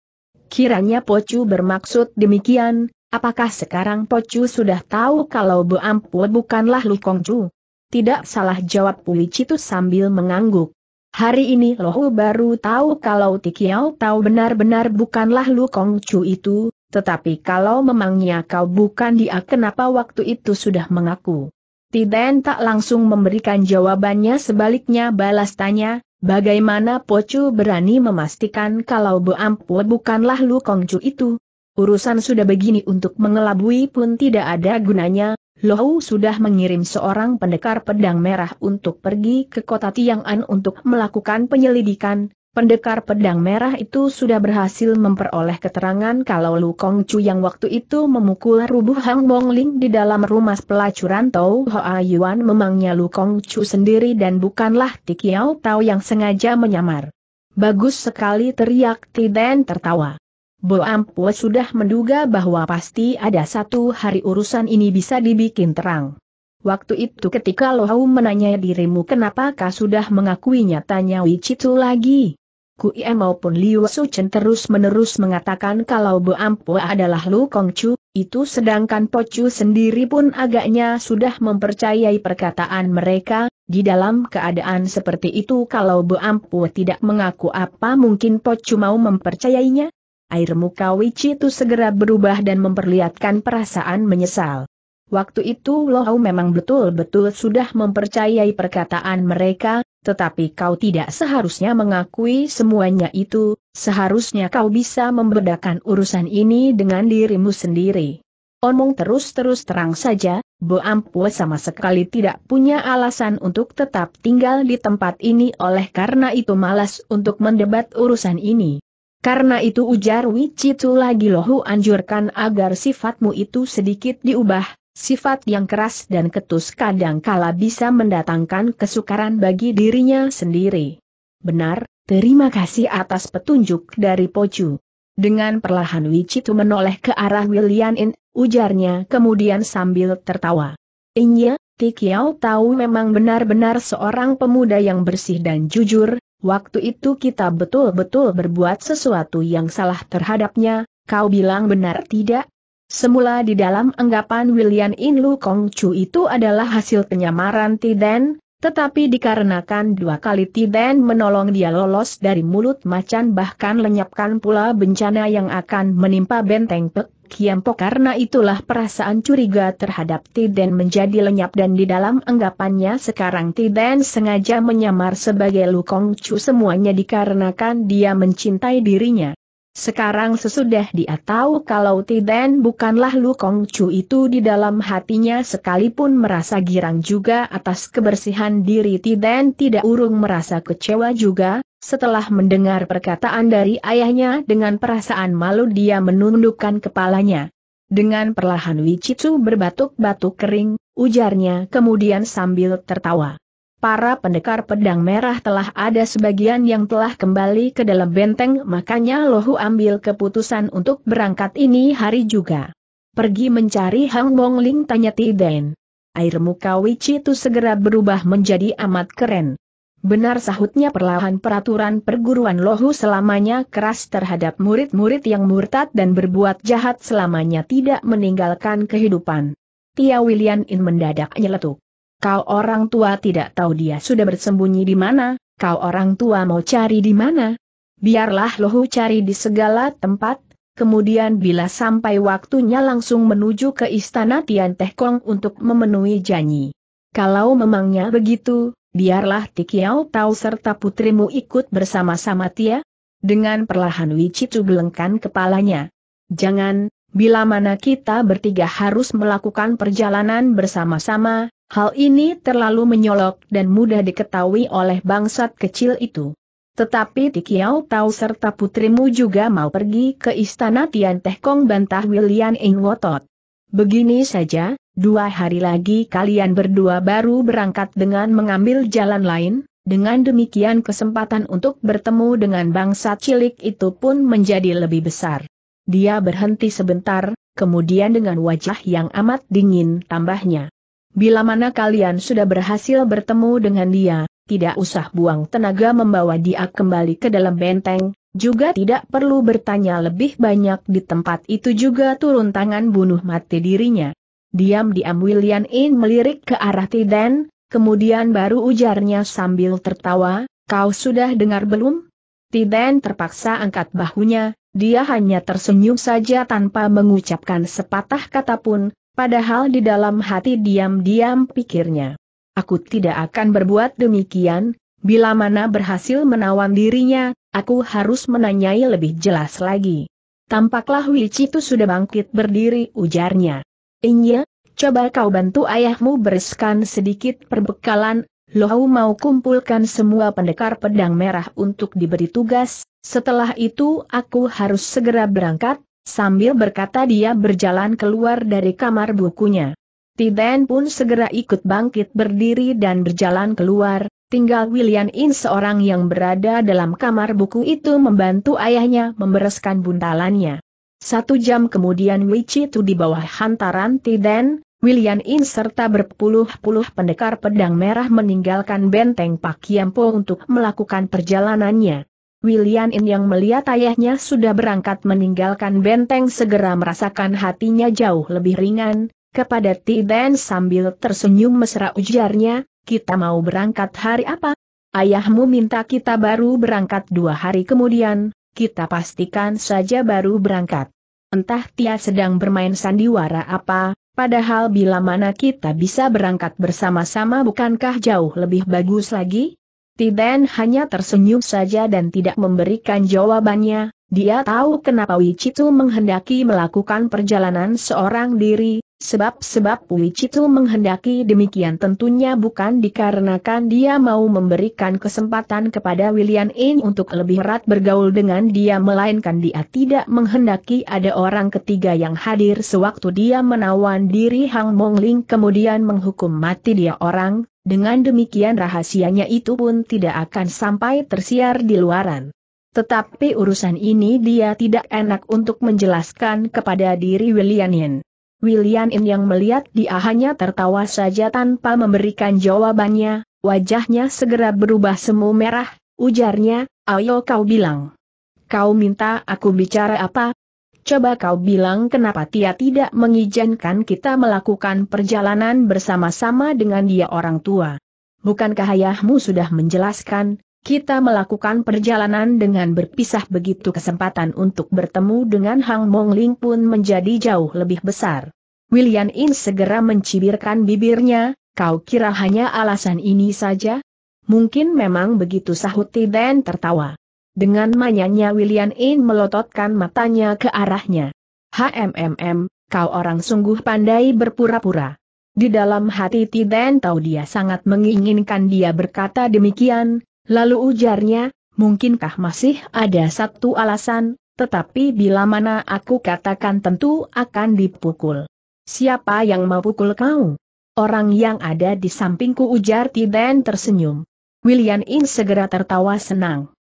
Kiranya Pocu bermaksud demikian, apakah sekarang Pocu sudah tahu kalau Bu Ampu bukanlah Lu Kongcu? Tidak salah jawab Pui Citu sambil mengangguk. Hari ini Lohu baru tahu kalau Tikiao tahu benar-benar bukanlah Lu Kongcu itu, tetapi kalau memangnya kau bukan dia kenapa waktu itu sudah mengaku? Tiden tak langsung memberikan jawabannya sebaliknya balas tanya, Bagaimana Pocu berani memastikan kalau Bu Ampu bukanlah Lu Kongcu itu? Urusan sudah begini untuk mengelabui pun tidak ada gunanya, Lohu sudah mengirim seorang pendekar pedang merah untuk pergi ke kota Tiang'an untuk melakukan penyelidikan, Pendekar pedang merah itu sudah berhasil memperoleh keterangan kalau Lu Kong Chu yang waktu itu memukul rubuh Hang Bong Ling di dalam rumah pelacuran Tau Hoa Yuan memangnya Lu Kong Chu sendiri dan bukanlah Kiao Tao yang sengaja menyamar. Bagus sekali teriak Tiden tertawa. Bo Ampua sudah menduga bahwa pasti ada satu hari urusan ini bisa dibikin terang. Waktu itu ketika Lohau menanyai dirimu kenapa kau sudah mengakui nyatanya Wichitu lagi? Kui maupun Liu Suchen terus-menerus mengatakan kalau Bo Ampo adalah Lu Kongcu, itu sedangkan Po Chu sendiri pun agaknya sudah mempercayai perkataan mereka, di dalam keadaan seperti itu kalau Bo Ampo tidak mengaku apa mungkin Po Chu mau mempercayainya? Air muka Wici itu segera berubah dan memperlihatkan perasaan menyesal. Waktu itu Lo Hao memang betul-betul sudah mempercayai perkataan mereka, tetapi kau tidak seharusnya mengakui semuanya itu, seharusnya kau bisa membedakan urusan ini dengan dirimu sendiri. Omong terus-terus terang saja, Bo Ampu sama sekali tidak punya alasan untuk tetap tinggal di tempat ini oleh karena itu malas untuk mendebat urusan ini. Karena itu ujar Wicitu lagi lohu anjurkan agar sifatmu itu sedikit diubah, Sifat yang keras dan ketus kadang kala bisa mendatangkan kesukaran bagi dirinya sendiri. Benar, terima kasih atas petunjuk dari Pocu. Dengan perlahan Wicitu menoleh ke arah William In, ujarnya kemudian sambil tertawa. Inya, Tikiao tahu memang benar-benar seorang pemuda yang bersih dan jujur, waktu itu kita betul-betul berbuat sesuatu yang salah terhadapnya, kau bilang benar tidak? Semula di dalam anggapan William In Lu Kong Chu itu adalah hasil penyamaran Tiden, tetapi dikarenakan dua kali Tiden menolong dia lolos dari mulut macan bahkan lenyapkan pula bencana yang akan menimpa benteng Pek Kiampo karena itulah perasaan curiga terhadap Tiden menjadi lenyap dan di dalam anggapannya sekarang Tiden sengaja menyamar sebagai Lukong Chu semuanya dikarenakan dia mencintai dirinya. Sekarang sesudah dia tahu kalau Tiden bukanlah Lu Kong Chu itu di dalam hatinya sekalipun merasa girang juga atas kebersihan diri Tiden tidak urung merasa kecewa juga, setelah mendengar perkataan dari ayahnya dengan perasaan malu dia menundukkan kepalanya. Dengan perlahan Wichitsu berbatuk-batuk kering, ujarnya kemudian sambil tertawa para pendekar pedang merah telah ada sebagian yang telah kembali ke dalam benteng makanya Lohu ambil keputusan untuk berangkat ini hari juga. Pergi mencari Hang Ling? tanya Tiden. Air muka itu segera berubah menjadi amat keren. Benar sahutnya perlahan peraturan perguruan Lohu selamanya keras terhadap murid-murid yang murtad dan berbuat jahat selamanya tidak meninggalkan kehidupan. Tia William In mendadak nyeletuk. Kau orang tua tidak tahu dia sudah bersembunyi di mana, kau orang tua mau cari di mana. Biarlah lohu cari di segala tempat, kemudian bila sampai waktunya langsung menuju ke istana Tian Teh Kong untuk memenuhi janji. Kalau memangnya begitu, biarlah Tikiao tahu serta putrimu ikut bersama-sama Tia. Dengan perlahan Wicitu belengkan kepalanya. Jangan, bila mana kita bertiga harus melakukan perjalanan bersama-sama, Hal ini terlalu menyolok dan mudah diketahui oleh bangsat kecil itu. Tetapi Tikiao tahu serta putrimu juga mau pergi ke istana Tian Teh Kong bantah William Ing Wotot. Begini saja, dua hari lagi kalian berdua baru berangkat dengan mengambil jalan lain, dengan demikian kesempatan untuk bertemu dengan bangsa cilik itu pun menjadi lebih besar. Dia berhenti sebentar, kemudian dengan wajah yang amat dingin tambahnya. Bila mana kalian sudah berhasil bertemu dengan dia, tidak usah buang tenaga membawa dia kembali ke dalam benteng, juga tidak perlu bertanya lebih banyak di tempat itu juga turun tangan bunuh mati dirinya. Diam-diam William In melirik ke arah Tiden, kemudian baru ujarnya sambil tertawa, kau sudah dengar belum? Tiden terpaksa angkat bahunya, dia hanya tersenyum saja tanpa mengucapkan sepatah kata pun, Padahal di dalam hati diam-diam pikirnya. Aku tidak akan berbuat demikian, bila mana berhasil menawan dirinya, aku harus menanyai lebih jelas lagi. Tampaklah itu sudah bangkit berdiri ujarnya. Inya, coba kau bantu ayahmu bereskan sedikit perbekalan, Lohau mau kumpulkan semua pendekar pedang merah untuk diberi tugas, setelah itu aku harus segera berangkat, Sambil berkata dia berjalan keluar dari kamar bukunya. Tiden pun segera ikut bangkit berdiri dan berjalan keluar, tinggal William In seorang yang berada dalam kamar buku itu membantu ayahnya membereskan buntalannya. Satu jam kemudian Wichi itu di bawah hantaran Tiden, William In serta berpuluh-puluh pendekar pedang merah meninggalkan benteng Pakiampo untuk melakukan perjalanannya. William In yang melihat ayahnya sudah berangkat meninggalkan benteng segera merasakan hatinya jauh lebih ringan, kepada Tiden sambil tersenyum mesra ujarnya, kita mau berangkat hari apa? Ayahmu minta kita baru berangkat dua hari kemudian, kita pastikan saja baru berangkat. Entah Tia sedang bermain sandiwara apa, padahal bila mana kita bisa berangkat bersama-sama bukankah jauh lebih bagus lagi? Tiben hanya tersenyum saja dan tidak memberikan jawabannya, dia tahu kenapa Wichitu menghendaki melakukan perjalanan seorang diri, sebab-sebab Wichitu menghendaki demikian tentunya bukan dikarenakan dia mau memberikan kesempatan kepada William In untuk lebih erat bergaul dengan dia melainkan dia tidak menghendaki ada orang ketiga yang hadir sewaktu dia menawan diri Hang Mongling kemudian menghukum mati dia orang, dengan demikian rahasianya itu pun tidak akan sampai tersiar di luaran. Tetapi urusan ini dia tidak enak untuk menjelaskan kepada diri William Yin. William Yin yang melihat dia hanya tertawa saja tanpa memberikan jawabannya, wajahnya segera berubah semu merah, ujarnya, ayo kau bilang. Kau minta aku bicara apa, coba kau bilang kenapa dia tidak mengizinkan kita melakukan perjalanan bersama-sama dengan dia orang tua. Bukankah ayahmu sudah menjelaskan, kita melakukan perjalanan dengan berpisah begitu kesempatan untuk bertemu dengan Hang Mong Ling pun menjadi jauh lebih besar. William In segera mencibirkan bibirnya, kau kira hanya alasan ini saja? Mungkin memang begitu sahut Tiden tertawa. Dengan manyanya William In melototkan matanya ke arahnya. HMMM, kau orang sungguh pandai berpura-pura. Di dalam hati Tiden tahu dia sangat menginginkan dia berkata demikian, lalu ujarnya, mungkinkah masih ada satu alasan, tetapi bila mana aku katakan tentu akan dipukul. Siapa yang mau pukul kau? Orang yang ada di sampingku ujar Tiden tersenyum. William In segera tertawa senang.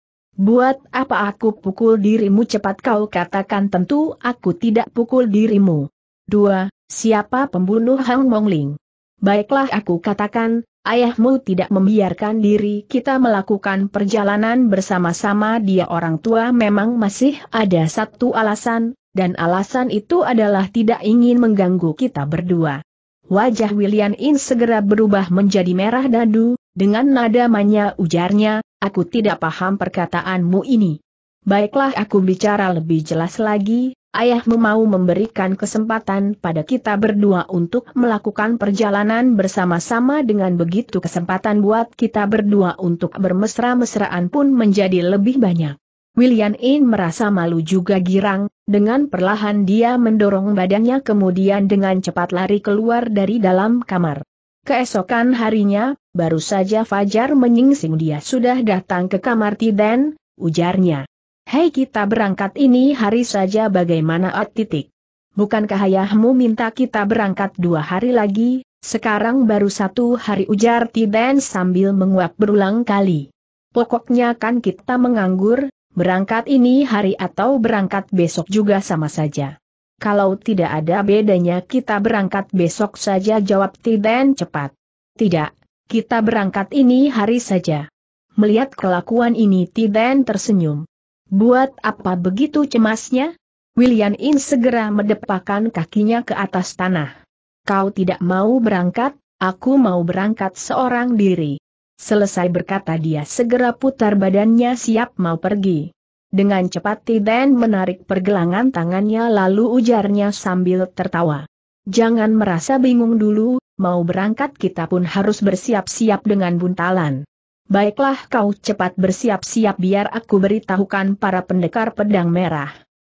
Buat apa aku pukul dirimu cepat kau katakan tentu aku tidak pukul dirimu. 2. Siapa pembunuh Hang Mongling? Baiklah aku katakan, ayahmu tidak membiarkan diri kita melakukan perjalanan bersama-sama dia orang tua memang masih ada satu alasan, dan alasan itu adalah tidak ingin mengganggu kita berdua. Wajah William In segera berubah menjadi merah dadu, dengan nada manya ujarnya, Aku tidak paham perkataanmu ini. Baiklah aku bicara lebih jelas lagi, ayahmu mau memberikan kesempatan pada kita berdua untuk melakukan perjalanan bersama-sama dengan begitu kesempatan buat kita berdua untuk bermesra-mesraan pun menjadi lebih banyak. William In merasa malu juga girang, dengan perlahan dia mendorong badannya kemudian dengan cepat lari keluar dari dalam kamar. Keesokan harinya, Baru saja Fajar menyingsing dia sudah datang ke kamar Tiden, ujarnya. Hei kita berangkat ini hari saja bagaimana at ah, titik. Bukankah ayahmu minta kita berangkat dua hari lagi, sekarang baru satu hari ujar Tiden sambil menguap berulang kali. Pokoknya kan kita menganggur, berangkat ini hari atau berangkat besok juga sama saja. Kalau tidak ada bedanya kita berangkat besok saja jawab Tiden cepat. Tidak, kita berangkat ini hari saja. Melihat kelakuan ini Tiden tersenyum. Buat apa begitu cemasnya? William In segera mendepakan kakinya ke atas tanah. Kau tidak mau berangkat, aku mau berangkat seorang diri. Selesai berkata dia segera putar badannya siap mau pergi. Dengan cepat Tiden menarik pergelangan tangannya lalu ujarnya sambil tertawa. Jangan merasa bingung dulu, mau berangkat kita pun harus bersiap-siap dengan buntalan. Baiklah kau cepat bersiap-siap biar aku beritahukan para pendekar pedang merah.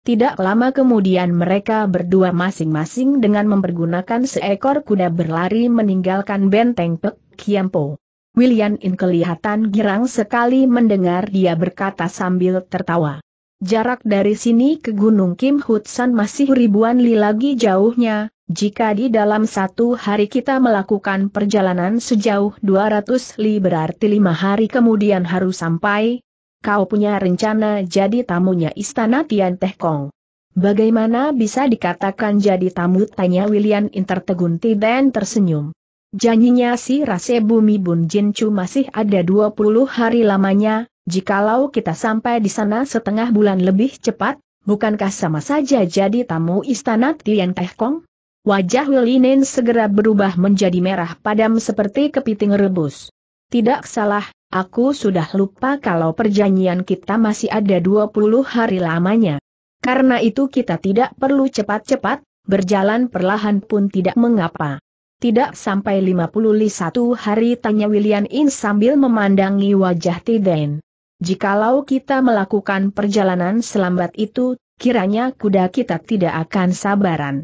Tidak lama kemudian mereka berdua masing-masing dengan mempergunakan seekor kuda berlari meninggalkan benteng Pek Kiampo. William In kelihatan girang sekali mendengar dia berkata sambil tertawa. Jarak dari sini ke Gunung Kim Hutsan masih ribuan li lagi jauhnya, jika di dalam satu hari kita melakukan perjalanan sejauh 200 li berarti lima hari kemudian harus sampai. Kau punya rencana jadi tamunya istana Tian Teh Kong. Bagaimana bisa dikatakan jadi tamu tanya William Intertegun Tiden tersenyum. Janjinya si Rase Bumi Bun Jin Chu masih ada 20 hari lamanya, jikalau kita sampai di sana setengah bulan lebih cepat, bukankah sama saja jadi tamu istana Tian Teh Kong? Wajah Wilinen segera berubah menjadi merah padam seperti kepiting rebus. Tidak salah, aku sudah lupa kalau perjanjian kita masih ada 20 hari lamanya. Karena itu kita tidak perlu cepat-cepat, berjalan perlahan pun tidak mengapa. Tidak sampai 51 hari tanya William In sambil memandangi wajah Tiden. Jikalau kita melakukan perjalanan selambat itu, kiranya kuda kita tidak akan sabaran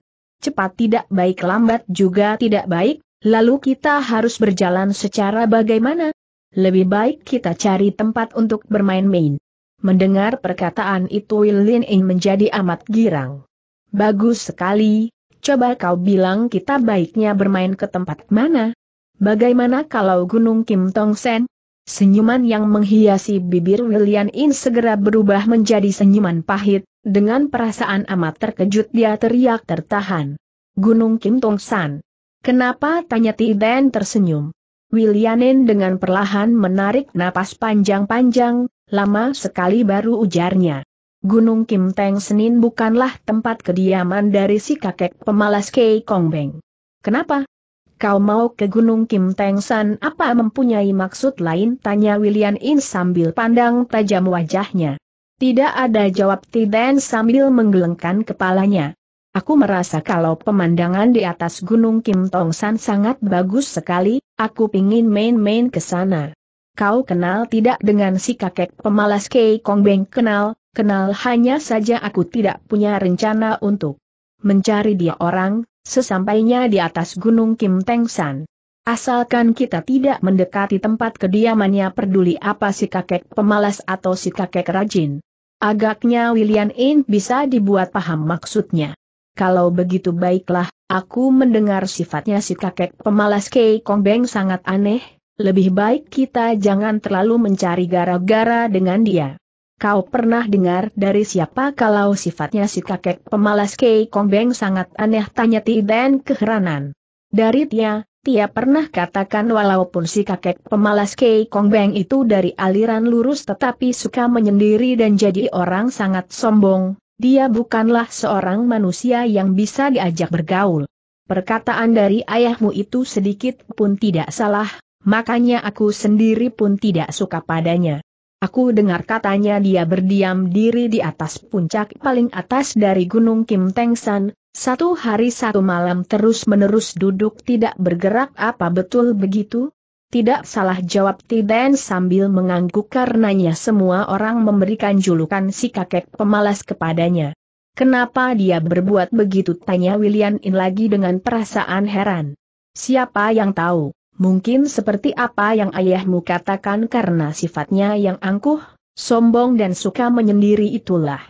cepat tidak baik lambat juga tidak baik, lalu kita harus berjalan secara bagaimana? Lebih baik kita cari tempat untuk bermain-main. Mendengar perkataan itu Lin Ing menjadi amat girang. Bagus sekali, coba kau bilang kita baiknya bermain ke tempat mana? Bagaimana kalau Gunung Kim Tong Sen? Senyuman yang menghiasi bibir William In segera berubah menjadi senyuman pahit, dengan perasaan amat terkejut dia teriak tertahan. Gunung Kim Tong San. Kenapa tanya Tiden tersenyum? William Williamin dengan perlahan menarik napas panjang-panjang, lama sekali baru ujarnya. Gunung Kim Teng Senin bukanlah tempat kediaman dari si kakek pemalas Kei Kong Beng. Kenapa? kau mau ke Gunung Kim Teng San apa mempunyai maksud lain? Tanya William In sambil pandang tajam wajahnya. Tidak ada jawab Tiden sambil menggelengkan kepalanya. Aku merasa kalau pemandangan di atas Gunung Kim Tong San sangat bagus sekali, aku pingin main-main ke sana. Kau kenal tidak dengan si kakek pemalas Kei Kong Beng kenal, kenal hanya saja aku tidak punya rencana untuk mencari dia orang, sesampainya di atas gunung Kim Teng San. Asalkan kita tidak mendekati tempat kediamannya peduli apa si kakek pemalas atau si kakek rajin. Agaknya William In bisa dibuat paham maksudnya. Kalau begitu baiklah, aku mendengar sifatnya si kakek pemalas Kei Kong Beng sangat aneh, lebih baik kita jangan terlalu mencari gara-gara dengan dia. Kau pernah dengar dari siapa kalau sifatnya si kakek pemalas Kei Kongbeng sangat aneh tanya Ti Ben keheranan. Dari Tia, Tia pernah katakan walaupun si kakek pemalas Kei Kongbeng itu dari aliran lurus tetapi suka menyendiri dan jadi orang sangat sombong, dia bukanlah seorang manusia yang bisa diajak bergaul. Perkataan dari ayahmu itu sedikit pun tidak salah, makanya aku sendiri pun tidak suka padanya. Aku dengar katanya dia berdiam diri di atas puncak paling atas dari Gunung Kim Teng San, satu hari satu malam terus-menerus duduk tidak bergerak apa betul begitu? Tidak salah jawab Tiden sambil mengangguk karenanya semua orang memberikan julukan si kakek pemalas kepadanya. Kenapa dia berbuat begitu tanya William In lagi dengan perasaan heran. Siapa yang tahu? mungkin seperti apa yang ayahmu katakan karena sifatnya yang angkuh, sombong dan suka menyendiri itulah.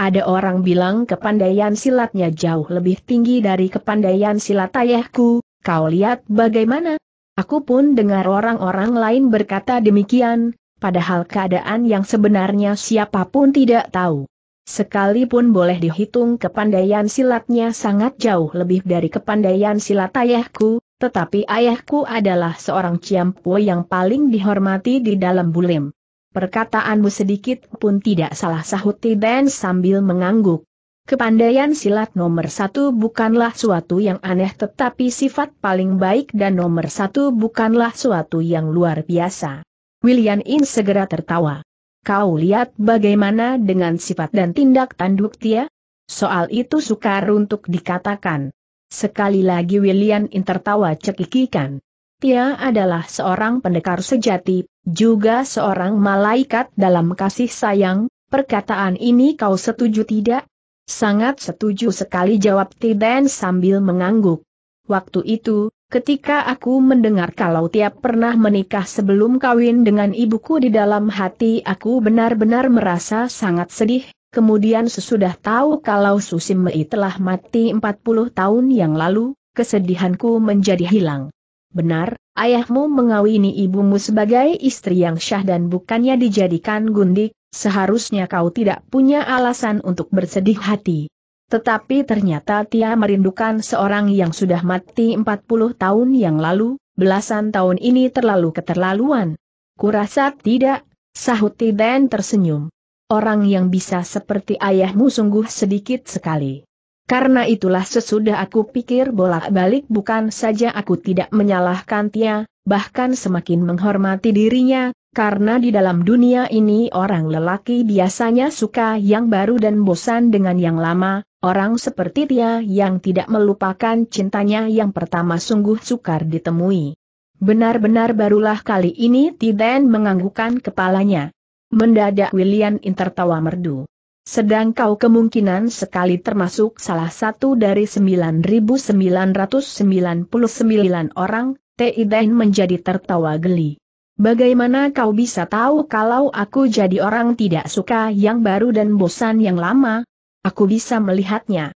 Ada orang bilang kepandaian silatnya jauh lebih tinggi dari kepandaian silat ayahku, kau lihat bagaimana? Aku pun dengar orang-orang lain berkata demikian, padahal keadaan yang sebenarnya siapapun tidak tahu. Sekalipun boleh dihitung kepandaian silatnya sangat jauh lebih dari kepandaian silat ayahku, tetapi ayahku adalah seorang ciampu yang paling dihormati di dalam bulim. Perkataanmu sedikit pun tidak salah sahut Tiben sambil mengangguk. Kepandaian silat nomor satu bukanlah suatu yang aneh tetapi sifat paling baik dan nomor satu bukanlah suatu yang luar biasa. William In segera tertawa. Kau lihat bagaimana dengan sifat dan tindak tanduk dia? Soal itu sukar untuk dikatakan. Sekali lagi William In tertawa cekikikan. Tia adalah seorang pendekar sejati, juga seorang malaikat dalam kasih sayang, perkataan ini kau setuju tidak? Sangat setuju sekali jawab Tiden sambil mengangguk. Waktu itu, ketika aku mendengar kalau tiap pernah menikah sebelum kawin dengan ibuku di dalam hati aku benar-benar merasa sangat sedih, Kemudian sesudah tahu kalau Susimei telah mati 40 tahun yang lalu, kesedihanku menjadi hilang. Benar, ayahmu mengawini ibumu sebagai istri yang syah dan bukannya dijadikan gundik, seharusnya kau tidak punya alasan untuk bersedih hati. Tetapi ternyata Tia merindukan seorang yang sudah mati 40 tahun yang lalu, belasan tahun ini terlalu keterlaluan. Kurasa tidak, Sahuti dan tersenyum orang yang bisa seperti ayahmu sungguh sedikit sekali. Karena itulah sesudah aku pikir bolak-balik bukan saja aku tidak menyalahkan Tia, bahkan semakin menghormati dirinya, karena di dalam dunia ini orang lelaki biasanya suka yang baru dan bosan dengan yang lama, orang seperti Tia yang tidak melupakan cintanya yang pertama sungguh sukar ditemui. Benar-benar barulah kali ini Tiden menganggukkan kepalanya. Mendadak William In tertawa merdu. Sedang kau kemungkinan sekali termasuk salah satu dari 9.999 orang, Tidain menjadi tertawa geli. Bagaimana kau bisa tahu kalau aku jadi orang tidak suka yang baru dan bosan yang lama? Aku bisa melihatnya.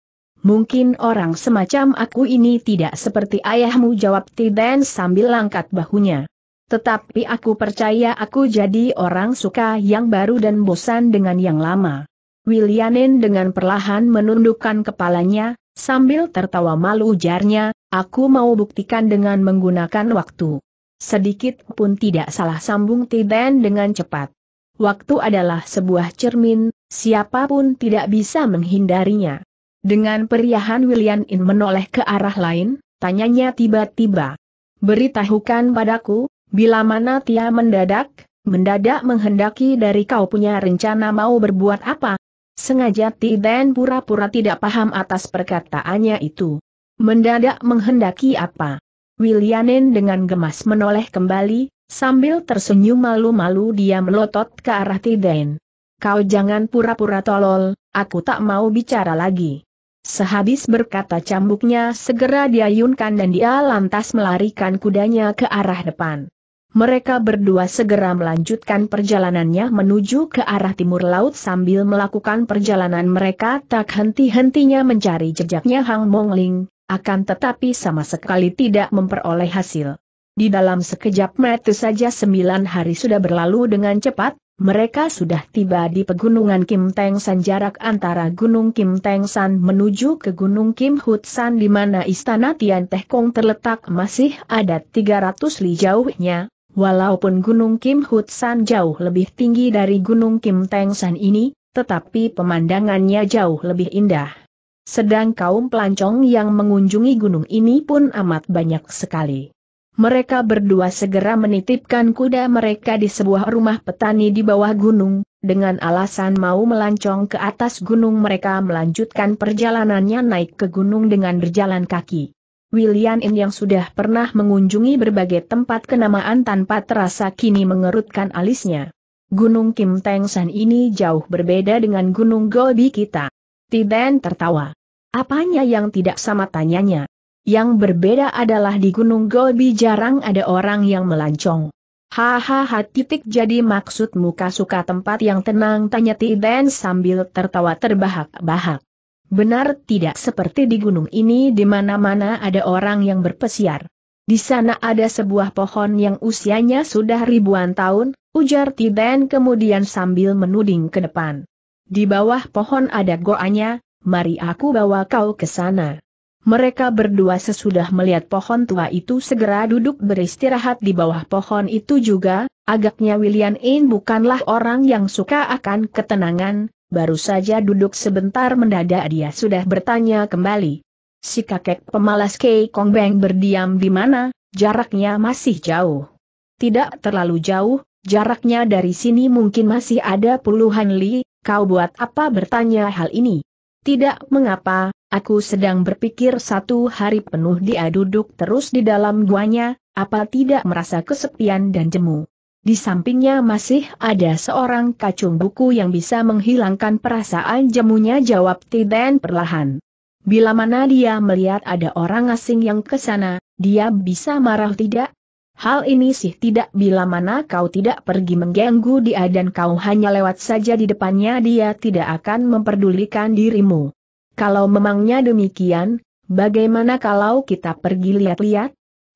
Mungkin orang semacam aku ini tidak seperti ayahmu jawab Tidain sambil angkat bahunya. Tetapi aku percaya aku jadi orang suka yang baru dan bosan dengan yang lama. Willianin dengan perlahan menundukkan kepalanya, sambil tertawa malu ujarnya, aku mau buktikan dengan menggunakan waktu. Sedikit pun tidak salah sambung Tiden dengan cepat. Waktu adalah sebuah cermin, siapapun tidak bisa menghindarinya. Dengan periahan William In menoleh ke arah lain, tanyanya tiba-tiba. Beritahukan padaku, Bila mana Tia mendadak, mendadak menghendaki dari kau punya rencana mau berbuat apa? Sengaja Ti Den pura-pura tidak paham atas perkataannya itu. Mendadak menghendaki apa? Willianin dengan gemas menoleh kembali, sambil tersenyum malu-malu dia melotot ke arah Ti Den. Kau jangan pura-pura tolol, aku tak mau bicara lagi. Sehabis berkata cambuknya segera diayunkan dan dia lantas melarikan kudanya ke arah depan mereka berdua segera melanjutkan perjalanannya menuju ke arah timur laut sambil melakukan perjalanan mereka tak henti-hentinya mencari jejaknya Hang Mong Ling, akan tetapi sama sekali tidak memperoleh hasil. Di dalam sekejap mata saja sembilan hari sudah berlalu dengan cepat, mereka sudah tiba di pegunungan Kim Teng San jarak antara Gunung Kim Teng San menuju ke Gunung Kim Hut San di mana istana Tian Teh Kong terletak masih ada 300 li jauhnya, Walaupun Gunung Kim Hutsan jauh lebih tinggi dari Gunung Kim Teng San ini, tetapi pemandangannya jauh lebih indah. Sedang kaum pelancong yang mengunjungi gunung ini pun amat banyak sekali. Mereka berdua segera menitipkan kuda mereka di sebuah rumah petani di bawah gunung, dengan alasan mau melancong ke atas gunung mereka melanjutkan perjalanannya naik ke gunung dengan berjalan kaki. William In yang sudah pernah mengunjungi berbagai tempat kenamaan tanpa terasa kini mengerutkan alisnya. Gunung Kim Teng San ini jauh berbeda dengan Gunung Gobi kita. Tiben tertawa. Apanya yang tidak sama tanyanya? Yang berbeda adalah di Gunung Gobi jarang ada orang yang melancong. Hahaha titik jadi maksudmu suka tempat yang tenang tanya Tiben sambil tertawa terbahak-bahak. Benar tidak seperti di gunung ini di mana-mana ada orang yang berpesiar. Di sana ada sebuah pohon yang usianya sudah ribuan tahun, ujar Tiden kemudian sambil menuding ke depan. Di bawah pohon ada goanya, mari aku bawa kau ke sana. Mereka berdua sesudah melihat pohon tua itu segera duduk beristirahat di bawah pohon itu juga, agaknya William In bukanlah orang yang suka akan ketenangan, baru saja duduk sebentar mendadak dia sudah bertanya kembali. Si kakek pemalas Kei Kong Beng berdiam di mana, jaraknya masih jauh. Tidak terlalu jauh, jaraknya dari sini mungkin masih ada puluhan li, kau buat apa bertanya hal ini? Tidak mengapa, aku sedang berpikir satu hari penuh dia duduk terus di dalam guanya, apa tidak merasa kesepian dan jemu. Di sampingnya masih ada seorang kacung buku yang bisa menghilangkan perasaan jemunya jawab Tiden perlahan. Bila mana dia melihat ada orang asing yang ke sana, dia bisa marah tidak? Hal ini sih tidak bila mana kau tidak pergi mengganggu dia dan kau hanya lewat saja di depannya dia tidak akan memperdulikan dirimu. Kalau memangnya demikian, bagaimana kalau kita pergi lihat-lihat?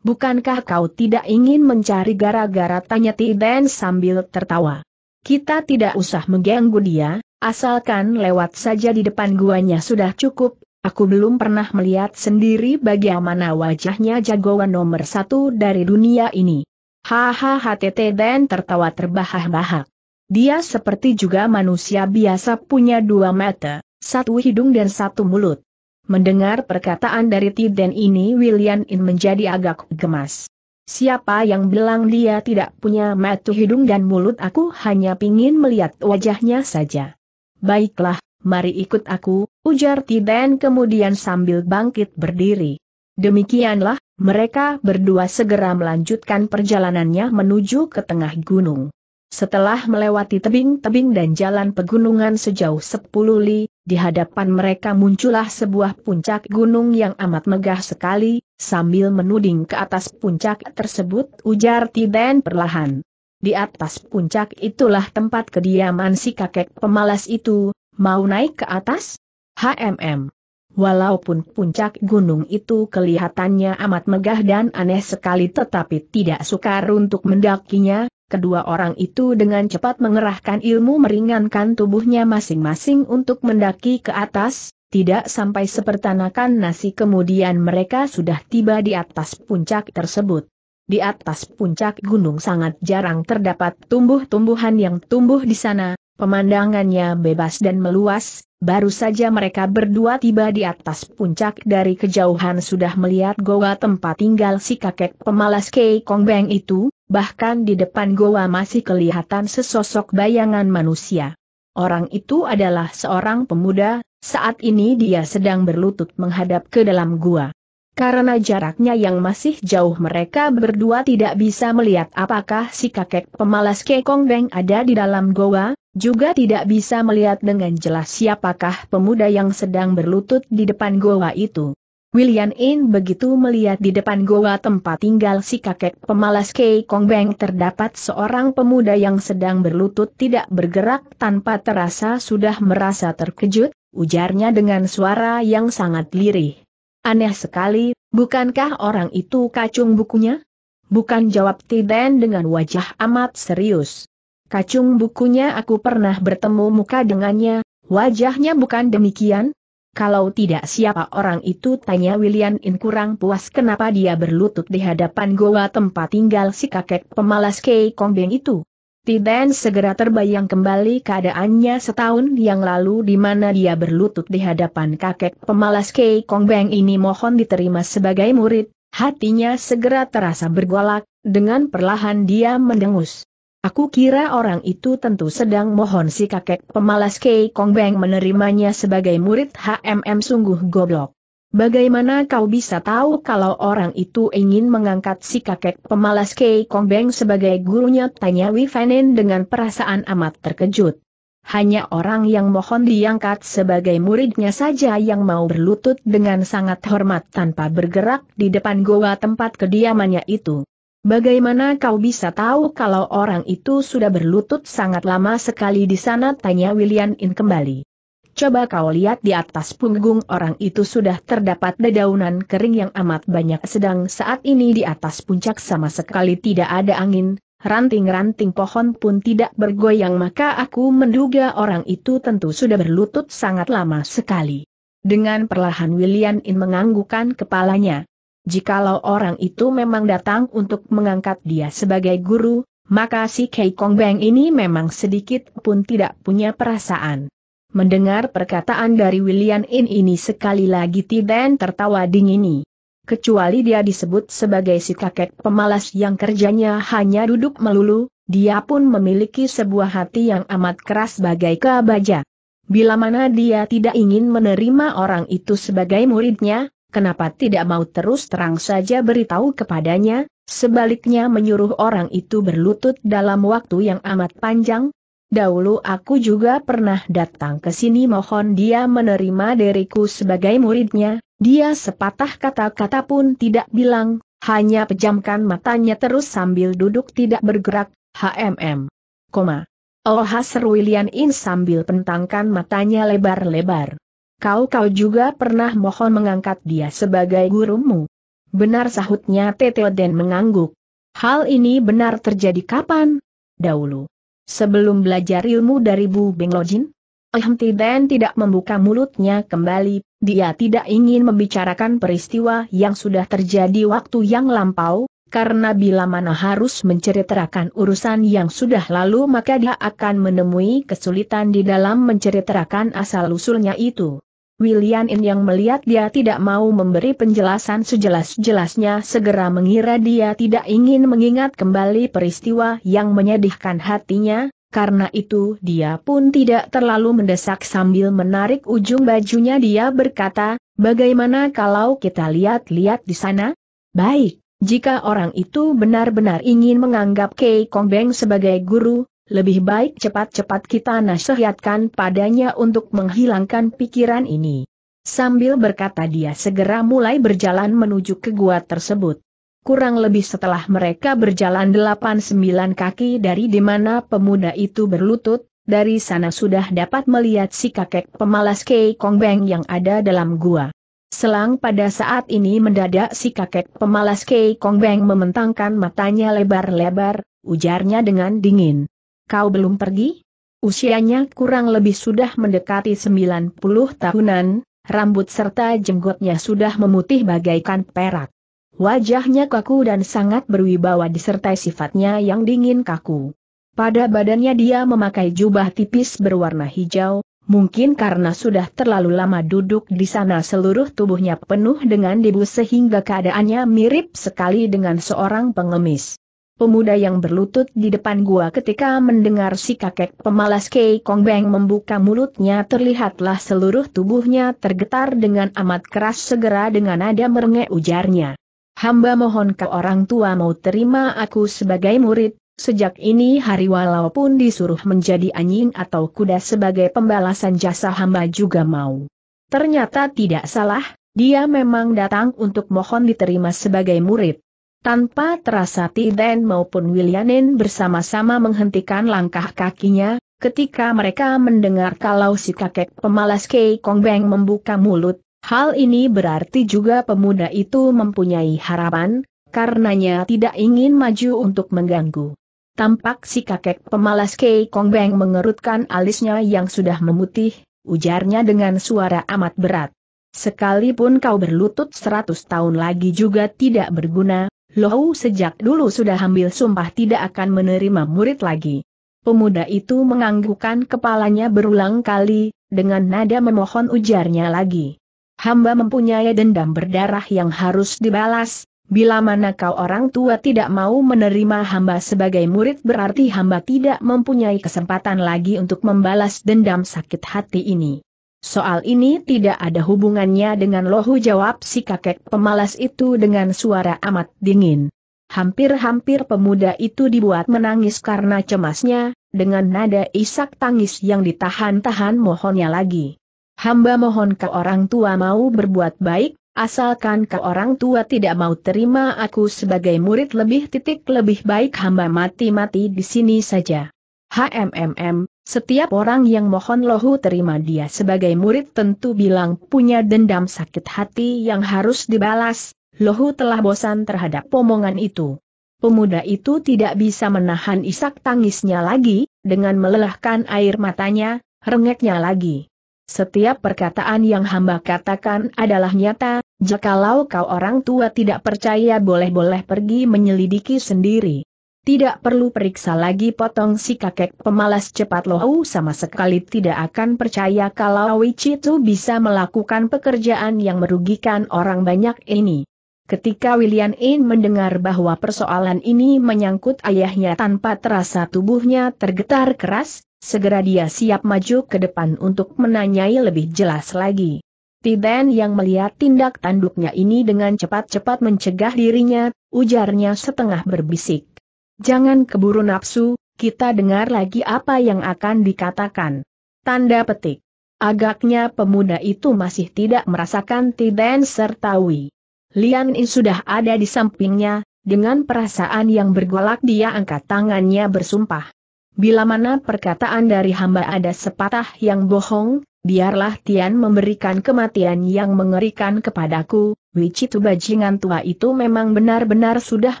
Bukankah kau tidak ingin mencari gara-gara tanya Tiden sambil tertawa? Kita tidak usah mengganggu dia, asalkan lewat saja di depan guanya sudah cukup, aku belum pernah melihat sendiri bagaimana wajahnya jagoan nomor satu dari dunia ini. Hahaha Tiden tertawa terbahak-bahak. Dia seperti juga manusia biasa punya dua mata, satu hidung dan satu mulut. Mendengar perkataan dari Tiden ini William In menjadi agak gemas. Siapa yang bilang dia tidak punya mata hidung dan mulut aku hanya pingin melihat wajahnya saja. Baiklah, mari ikut aku, ujar Tiden kemudian sambil bangkit berdiri. Demikianlah, mereka berdua segera melanjutkan perjalanannya menuju ke tengah gunung. Setelah melewati tebing-tebing dan jalan pegunungan sejauh 10 li, di hadapan mereka muncullah sebuah puncak gunung yang amat megah sekali, sambil menuding ke atas puncak tersebut ujar Tiben perlahan. Di atas puncak itulah tempat kediaman si kakek pemalas itu, mau naik ke atas? HMM. Walaupun puncak gunung itu kelihatannya amat megah dan aneh sekali tetapi tidak sukar untuk mendakinya, Kedua orang itu dengan cepat mengerahkan ilmu meringankan tubuhnya masing-masing untuk mendaki ke atas, tidak sampai sepertanakan nasi kemudian mereka sudah tiba di atas puncak tersebut. Di atas puncak gunung sangat jarang terdapat tumbuh-tumbuhan yang tumbuh di sana, Pemandangannya bebas dan meluas, baru saja mereka berdua tiba di atas puncak dari kejauhan sudah melihat goa tempat tinggal si kakek pemalas Kei Kong Beng itu, bahkan di depan goa masih kelihatan sesosok bayangan manusia. Orang itu adalah seorang pemuda, saat ini dia sedang berlutut menghadap ke dalam gua. Karena jaraknya yang masih jauh mereka berdua tidak bisa melihat apakah si kakek pemalas Kekong Beng ada di dalam goa, juga tidak bisa melihat dengan jelas siapakah pemuda yang sedang berlutut di depan goa itu. William In begitu melihat di depan goa tempat tinggal si kakek pemalas Kei Kong Beng terdapat seorang pemuda yang sedang berlutut tidak bergerak tanpa terasa sudah merasa terkejut, ujarnya dengan suara yang sangat lirih. Aneh sekali, bukankah orang itu kacung bukunya? Bukan jawab Tiden dengan wajah amat serius. Kacung bukunya aku pernah bertemu muka dengannya, wajahnya bukan demikian? Kalau tidak siapa orang itu tanya William In kurang puas kenapa dia berlutut di hadapan goa tempat tinggal si kakek pemalas Kei Kongbeng itu. Tiden segera terbayang kembali keadaannya setahun yang lalu di mana dia berlutut di hadapan kakek pemalas Kei Kongbeng ini mohon diterima sebagai murid, hatinya segera terasa bergolak, dengan perlahan dia mendengus. Aku kira orang itu tentu sedang mohon si kakek pemalas Kei Kong Beng menerimanya sebagai murid HMM sungguh goblok. Bagaimana kau bisa tahu kalau orang itu ingin mengangkat si kakek pemalas Kei Kong Beng sebagai gurunya? Tanya Fanen dengan perasaan amat terkejut. Hanya orang yang mohon diangkat sebagai muridnya saja yang mau berlutut dengan sangat hormat tanpa bergerak di depan goa tempat kediamannya itu. Bagaimana kau bisa tahu kalau orang itu sudah berlutut sangat lama sekali di sana? Tanya William In kembali. Coba kau lihat di atas punggung orang itu sudah terdapat dedaunan kering yang amat banyak sedang saat ini di atas puncak sama sekali tidak ada angin, ranting-ranting pohon pun tidak bergoyang maka aku menduga orang itu tentu sudah berlutut sangat lama sekali. Dengan perlahan William In menganggukkan kepalanya jikalau orang itu memang datang untuk mengangkat dia sebagai guru, maka si Kei Kong Beng ini memang sedikit pun tidak punya perasaan. Mendengar perkataan dari William In ini sekali lagi Tiden tertawa dingini. Kecuali dia disebut sebagai si kakek pemalas yang kerjanya hanya duduk melulu, dia pun memiliki sebuah hati yang amat keras bagai kebaja. Bila mana dia tidak ingin menerima orang itu sebagai muridnya, kenapa tidak mau terus terang saja beritahu kepadanya, sebaliknya menyuruh orang itu berlutut dalam waktu yang amat panjang? Dahulu aku juga pernah datang ke sini mohon dia menerima diriku sebagai muridnya, dia sepatah kata-kata pun tidak bilang, hanya pejamkan matanya terus sambil duduk tidak bergerak, HMM. Koma. Oh Hasr William In sambil pentangkan matanya lebar-lebar kau-kau juga pernah mohon mengangkat dia sebagai gurumu. Benar sahutnya Tete Den mengangguk. Hal ini benar terjadi kapan? Dahulu. Sebelum belajar ilmu dari Bu Benglojin? Ahmti tidak membuka mulutnya kembali, dia tidak ingin membicarakan peristiwa yang sudah terjadi waktu yang lampau, karena bila mana harus menceritakan urusan yang sudah lalu maka dia akan menemui kesulitan di dalam menceritakan asal-usulnya itu. William In yang melihat dia tidak mau memberi penjelasan sejelas-jelasnya segera mengira dia tidak ingin mengingat kembali peristiwa yang menyedihkan hatinya, karena itu dia pun tidak terlalu mendesak sambil menarik ujung bajunya dia berkata, bagaimana kalau kita lihat-lihat di sana? Baik. Jika orang itu benar-benar ingin menganggap Kei Kong Beng sebagai guru, lebih baik cepat-cepat kita nasihatkan padanya untuk menghilangkan pikiran ini. Sambil berkata dia segera mulai berjalan menuju ke gua tersebut. Kurang lebih setelah mereka berjalan 8-9 kaki dari di mana pemuda itu berlutut, dari sana sudah dapat melihat si kakek pemalas Kei Kong Beng yang ada dalam gua. Selang pada saat ini mendadak si kakek pemalas Kei Kong Beng mementangkan matanya lebar-lebar, ujarnya dengan dingin. Kau belum pergi? Usianya kurang lebih sudah mendekati 90 tahunan, rambut serta jenggotnya sudah memutih bagaikan perak. Wajahnya kaku dan sangat berwibawa disertai sifatnya yang dingin kaku. Pada badannya dia memakai jubah tipis berwarna hijau, Mungkin karena sudah terlalu lama duduk di sana seluruh tubuhnya penuh dengan debu sehingga keadaannya mirip sekali dengan seorang pengemis. Pemuda yang berlutut di depan gua ketika mendengar si kakek pemalas Kei Kong Beng membuka mulutnya terlihatlah seluruh tubuhnya tergetar dengan amat keras segera dengan nada merengek ujarnya. Hamba mohon ke orang tua mau terima aku sebagai murid, Sejak ini hari walaupun disuruh menjadi anjing atau kuda sebagai pembalasan jasa hamba juga mau. Ternyata tidak salah, dia memang datang untuk mohon diterima sebagai murid. Tanpa terasa Tiden maupun Willianin bersama-sama menghentikan langkah kakinya, ketika mereka mendengar kalau si kakek pemalas Kei Beng membuka mulut, hal ini berarti juga pemuda itu mempunyai harapan, karenanya tidak ingin maju untuk mengganggu. Tampak si kakek pemalas Kei Kong Beng mengerutkan alisnya yang sudah memutih, ujarnya dengan suara amat berat. Sekalipun kau berlutut seratus tahun lagi juga tidak berguna, Lohu sejak dulu sudah ambil sumpah tidak akan menerima murid lagi. Pemuda itu menganggukkan kepalanya berulang kali, dengan nada memohon ujarnya lagi. Hamba mempunyai dendam berdarah yang harus dibalas, Bila mana kau orang tua tidak mau menerima hamba sebagai murid berarti hamba tidak mempunyai kesempatan lagi untuk membalas dendam sakit hati ini. Soal ini tidak ada hubungannya dengan lohu jawab si kakek pemalas itu dengan suara amat dingin. Hampir-hampir pemuda itu dibuat menangis karena cemasnya, dengan nada isak tangis yang ditahan-tahan mohonnya lagi. Hamba mohon ke orang tua mau berbuat baik, Asalkan ke orang tua tidak mau terima aku sebagai murid lebih titik lebih baik hamba mati-mati di sini saja. HMMM, setiap orang yang mohon lohu terima dia sebagai murid tentu bilang punya dendam sakit hati yang harus dibalas, lohu telah bosan terhadap omongan itu. Pemuda itu tidak bisa menahan isak tangisnya lagi, dengan melelahkan air matanya, rengeknya lagi. Setiap perkataan yang hamba katakan adalah nyata, jikalau kau orang tua tidak percaya boleh-boleh pergi menyelidiki sendiri. Tidak perlu periksa lagi potong si kakek pemalas cepat lohu sama sekali tidak akan percaya kalau itu bisa melakukan pekerjaan yang merugikan orang banyak ini. Ketika William In mendengar bahwa persoalan ini menyangkut ayahnya tanpa terasa tubuhnya tergetar keras, segera dia siap maju ke depan untuk menanyai lebih jelas lagi. Tiden yang melihat tindak tanduknya ini dengan cepat-cepat mencegah dirinya, ujarnya setengah berbisik. Jangan keburu nafsu, kita dengar lagi apa yang akan dikatakan. Tanda petik. Agaknya pemuda itu masih tidak merasakan Tiden serta Wi. Lian In sudah ada di sampingnya, dengan perasaan yang bergolak dia angkat tangannya bersumpah. Bila mana perkataan dari hamba ada sepatah yang bohong, biarlah Tian memberikan kematian yang mengerikan kepadaku, Wicitu bajingan tua itu memang benar-benar sudah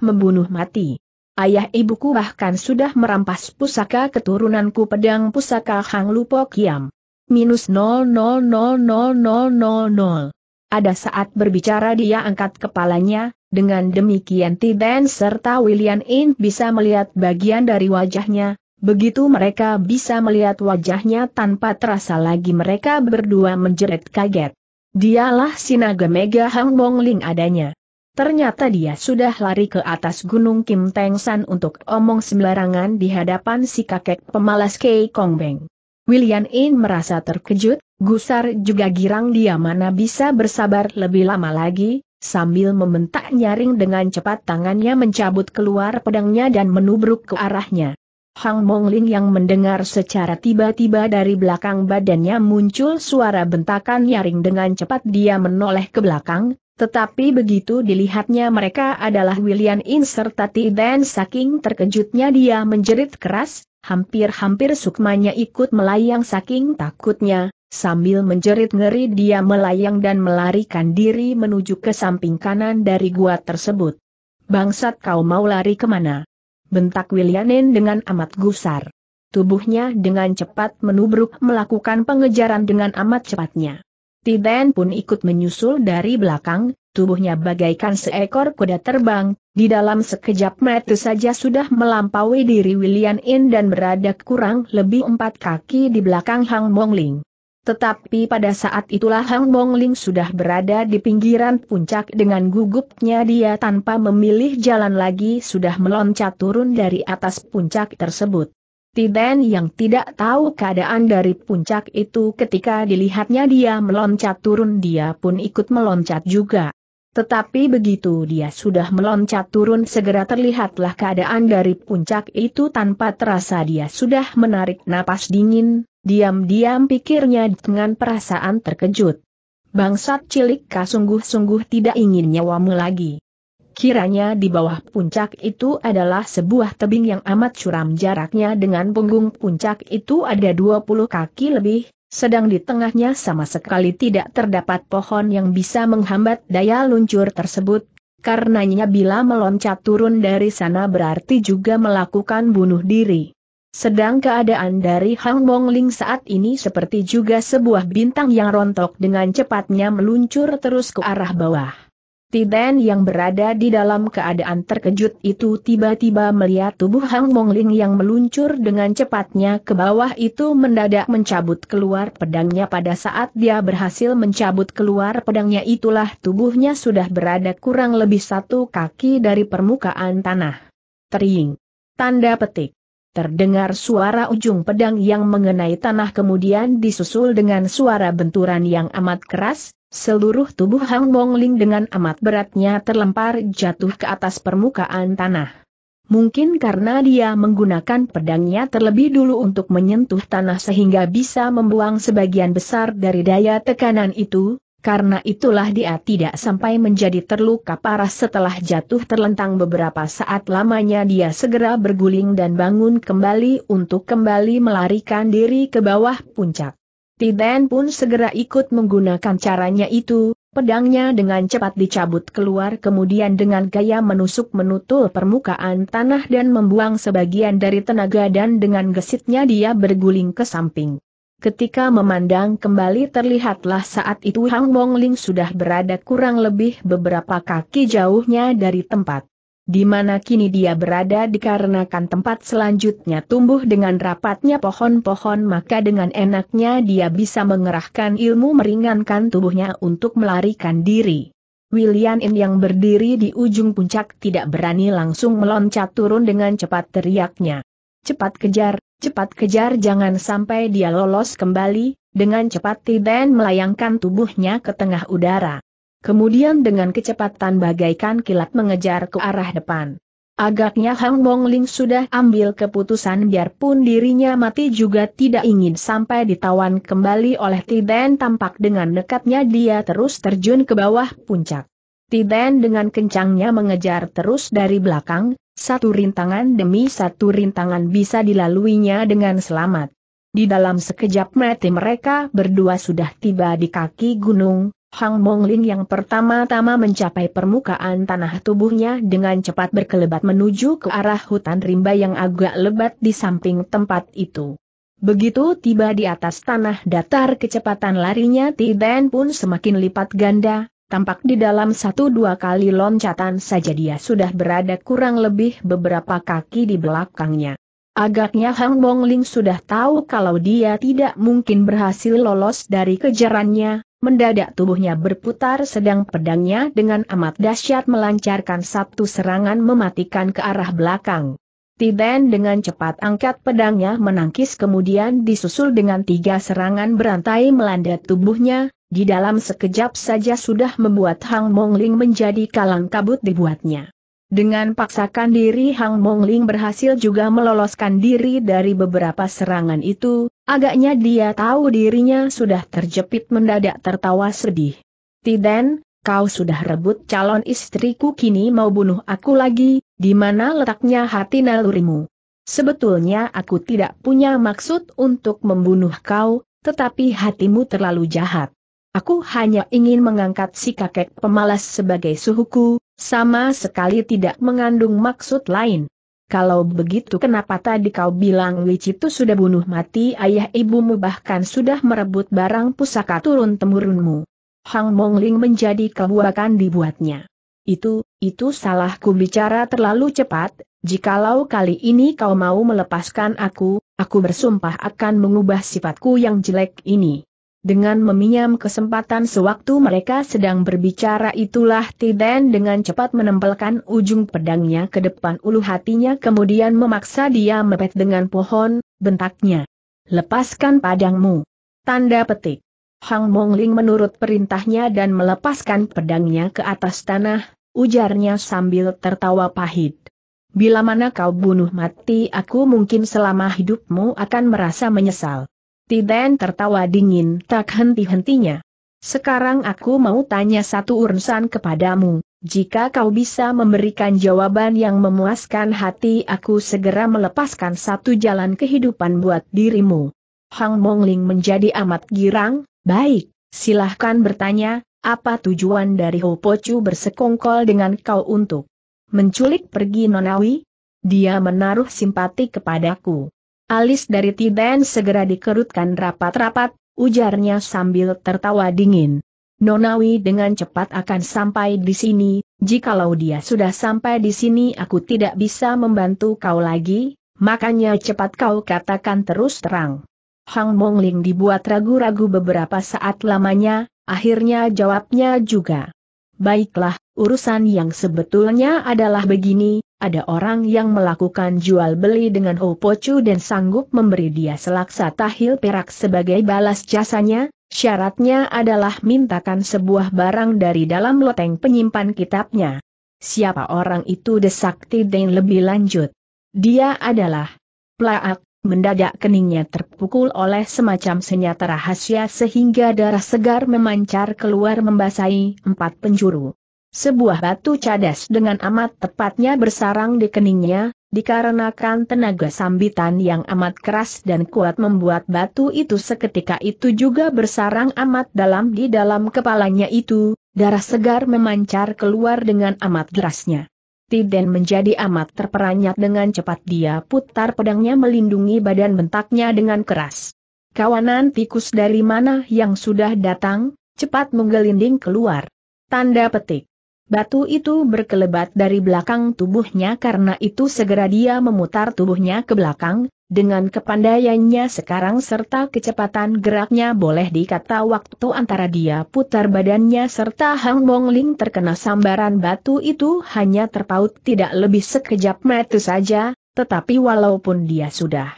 membunuh mati. Ayah ibuku bahkan sudah merampas pusaka keturunanku pedang pusaka Hang Lupo Kiam. Minus 000000. Ada saat berbicara dia angkat kepalanya, dengan demikian Tiden serta William In bisa melihat bagian dari wajahnya, Begitu mereka bisa melihat wajahnya tanpa terasa lagi mereka berdua menjerit kaget. Dialah Sinaga Mega Hang Bong Ling adanya. Ternyata dia sudah lari ke atas gunung Kim Teng San untuk omong sembarangan di hadapan si kakek pemalas Kei Kong Beng. William In merasa terkejut, gusar juga girang dia mana bisa bersabar lebih lama lagi, sambil membentak nyaring dengan cepat tangannya mencabut keluar pedangnya dan menubruk ke arahnya. Hang Mongling yang mendengar secara tiba-tiba dari belakang badannya muncul suara bentakan nyaring dengan cepat dia menoleh ke belakang, tetapi begitu dilihatnya mereka adalah William In serta dan saking terkejutnya dia menjerit keras, hampir-hampir sukmanya ikut melayang saking takutnya, sambil menjerit ngeri dia melayang dan melarikan diri menuju ke samping kanan dari gua tersebut. Bangsat kau mau lari kemana? bentak Wilianen dengan amat gusar. Tubuhnya dengan cepat menubruk melakukan pengejaran dengan amat cepatnya. Tiden pun ikut menyusul dari belakang, tubuhnya bagaikan seekor kuda terbang, di dalam sekejap mata saja sudah melampaui diri Wilianen dan berada kurang lebih empat kaki di belakang Hang Mongling. Tetapi pada saat itulah Hang Bong Ling sudah berada di pinggiran puncak dengan gugupnya dia tanpa memilih jalan lagi sudah meloncat turun dari atas puncak tersebut. Tiden yang tidak tahu keadaan dari puncak itu ketika dilihatnya dia meloncat turun dia pun ikut meloncat juga. Tetapi begitu dia sudah meloncat turun segera terlihatlah keadaan dari puncak itu tanpa terasa dia sudah menarik napas dingin, Diam-diam pikirnya dengan perasaan terkejut. Bangsat cilik sungguh-sungguh tidak ingin nyawamu lagi. Kiranya di bawah puncak itu adalah sebuah tebing yang amat curam jaraknya dengan punggung puncak itu ada 20 kaki lebih, sedang di tengahnya sama sekali tidak terdapat pohon yang bisa menghambat daya luncur tersebut, karenanya bila meloncat turun dari sana berarti juga melakukan bunuh diri. Sedang keadaan dari Hang Ling saat ini seperti juga sebuah bintang yang rontok dengan cepatnya meluncur terus ke arah bawah. Tiden yang berada di dalam keadaan terkejut itu tiba-tiba melihat tubuh Hang Ling yang meluncur dengan cepatnya ke bawah itu mendadak mencabut keluar pedangnya pada saat dia berhasil mencabut keluar pedangnya itulah tubuhnya sudah berada kurang lebih satu kaki dari permukaan tanah. Tering. Tanda petik. Terdengar suara ujung pedang yang mengenai tanah kemudian disusul dengan suara benturan yang amat keras, seluruh tubuh Hang Ling dengan amat beratnya terlempar jatuh ke atas permukaan tanah. Mungkin karena dia menggunakan pedangnya terlebih dulu untuk menyentuh tanah sehingga bisa membuang sebagian besar dari daya tekanan itu, karena itulah dia tidak sampai menjadi terluka parah setelah jatuh terlentang beberapa saat lamanya dia segera berguling dan bangun kembali untuk kembali melarikan diri ke bawah puncak. Tiden pun segera ikut menggunakan caranya itu, pedangnya dengan cepat dicabut keluar kemudian dengan gaya menusuk menutul permukaan tanah dan membuang sebagian dari tenaga dan dengan gesitnya dia berguling ke samping. Ketika memandang kembali terlihatlah saat itu Hang Wong Ling sudah berada kurang lebih beberapa kaki jauhnya dari tempat. Di mana kini dia berada dikarenakan tempat selanjutnya tumbuh dengan rapatnya pohon-pohon maka dengan enaknya dia bisa mengerahkan ilmu meringankan tubuhnya untuk melarikan diri. William In yang berdiri di ujung puncak tidak berani langsung meloncat turun dengan cepat teriaknya. Cepat kejar, Cepat kejar jangan sampai dia lolos kembali, dengan cepat Tiden melayangkan tubuhnya ke tengah udara. Kemudian dengan kecepatan bagaikan kilat mengejar ke arah depan. Agaknya Hang Ling sudah ambil keputusan biarpun dirinya mati juga tidak ingin sampai ditawan kembali oleh Tiden tampak dengan dekatnya dia terus terjun ke bawah puncak. Tiden dengan kencangnya mengejar terus dari belakang, satu rintangan demi satu rintangan bisa dilaluinya dengan selamat. Di dalam sekejap mati mereka berdua sudah tiba di kaki gunung, Hang Monglin yang pertama-tama mencapai permukaan tanah tubuhnya dengan cepat berkelebat menuju ke arah hutan rimba yang agak lebat di samping tempat itu. Begitu tiba di atas tanah datar kecepatan larinya Tiden pun semakin lipat ganda, Tampak di dalam satu dua kali loncatan saja dia sudah berada kurang lebih beberapa kaki di belakangnya. Agaknya Hang Bong Ling sudah tahu kalau dia tidak mungkin berhasil lolos dari kejarannya, mendadak tubuhnya berputar sedang pedangnya dengan amat dahsyat melancarkan satu serangan mematikan ke arah belakang. Tiden dengan cepat angkat pedangnya menangkis kemudian disusul dengan tiga serangan berantai melanda tubuhnya, di dalam sekejap saja sudah membuat Hang Mongling menjadi kalang kabut dibuatnya. Dengan paksakan diri Hang Mongling berhasil juga meloloskan diri dari beberapa serangan itu, agaknya dia tahu dirinya sudah terjepit mendadak tertawa sedih. Tiden, kau sudah rebut calon istriku kini mau bunuh aku lagi, di mana letaknya hati nalurimu? Sebetulnya aku tidak punya maksud untuk membunuh kau, tetapi hatimu terlalu jahat. Aku hanya ingin mengangkat si kakek pemalas sebagai suhuku, sama sekali tidak mengandung maksud lain. Kalau begitu kenapa tadi kau bilang Wicitu sudah bunuh mati ayah ibumu bahkan sudah merebut barang pusaka turun-temurunmu. Hang Mongling menjadi kebuakan dibuatnya. Itu, itu salahku bicara terlalu cepat, jikalau kali ini kau mau melepaskan aku, aku bersumpah akan mengubah sifatku yang jelek ini. Dengan meminjam kesempatan sewaktu mereka sedang berbicara itulah Tiden dengan cepat menempelkan ujung pedangnya ke depan ulu hatinya kemudian memaksa dia mepet dengan pohon, bentaknya. Lepaskan padangmu. Tanda petik. Hang Mongling menurut perintahnya dan melepaskan pedangnya ke atas tanah, ujarnya sambil tertawa pahit. Bila mana kau bunuh mati aku mungkin selama hidupmu akan merasa menyesal. Tiden tertawa dingin tak henti-hentinya. Sekarang aku mau tanya satu urusan kepadamu, jika kau bisa memberikan jawaban yang memuaskan hati aku segera melepaskan satu jalan kehidupan buat dirimu. Hang Mongling menjadi amat girang, baik, silahkan bertanya, apa tujuan dari Ho Pochu bersekongkol dengan kau untuk menculik pergi nonawi? Dia menaruh simpati kepadaku. Alis dari Tiden segera dikerutkan rapat-rapat, ujarnya sambil tertawa dingin. Nonawi dengan cepat akan sampai di sini, jikalau dia sudah sampai di sini aku tidak bisa membantu kau lagi, makanya cepat kau katakan terus terang. Hang Mongling dibuat ragu-ragu beberapa saat lamanya, akhirnya jawabnya juga. Baiklah, urusan yang sebetulnya adalah begini, ada orang yang melakukan jual beli dengan Opocu dan sanggup memberi dia selaksa tahil perak sebagai balas jasanya, syaratnya adalah mintakan sebuah barang dari dalam loteng penyimpan kitabnya. Siapa orang itu desakti dan lebih lanjut? Dia adalah Plaak, mendadak keningnya terpukul oleh semacam senyata rahasia sehingga darah segar memancar keluar membasahi empat penjuru. Sebuah batu cadas dengan amat tepatnya bersarang di keningnya, dikarenakan tenaga sambitan yang amat keras dan kuat membuat batu itu seketika itu juga bersarang amat dalam di dalam kepalanya itu, darah segar memancar keluar dengan amat derasnya. Tiden menjadi amat terperanjat dengan cepat dia putar pedangnya melindungi badan bentaknya dengan keras. Kawanan tikus dari mana yang sudah datang, cepat menggelinding keluar. Tanda petik. Batu itu berkelebat dari belakang tubuhnya karena itu segera dia memutar tubuhnya ke belakang, dengan kepandaiannya sekarang serta kecepatan geraknya boleh dikata waktu antara dia putar badannya serta Hang Ling terkena sambaran batu itu hanya terpaut tidak lebih sekejap mata saja, tetapi walaupun dia sudah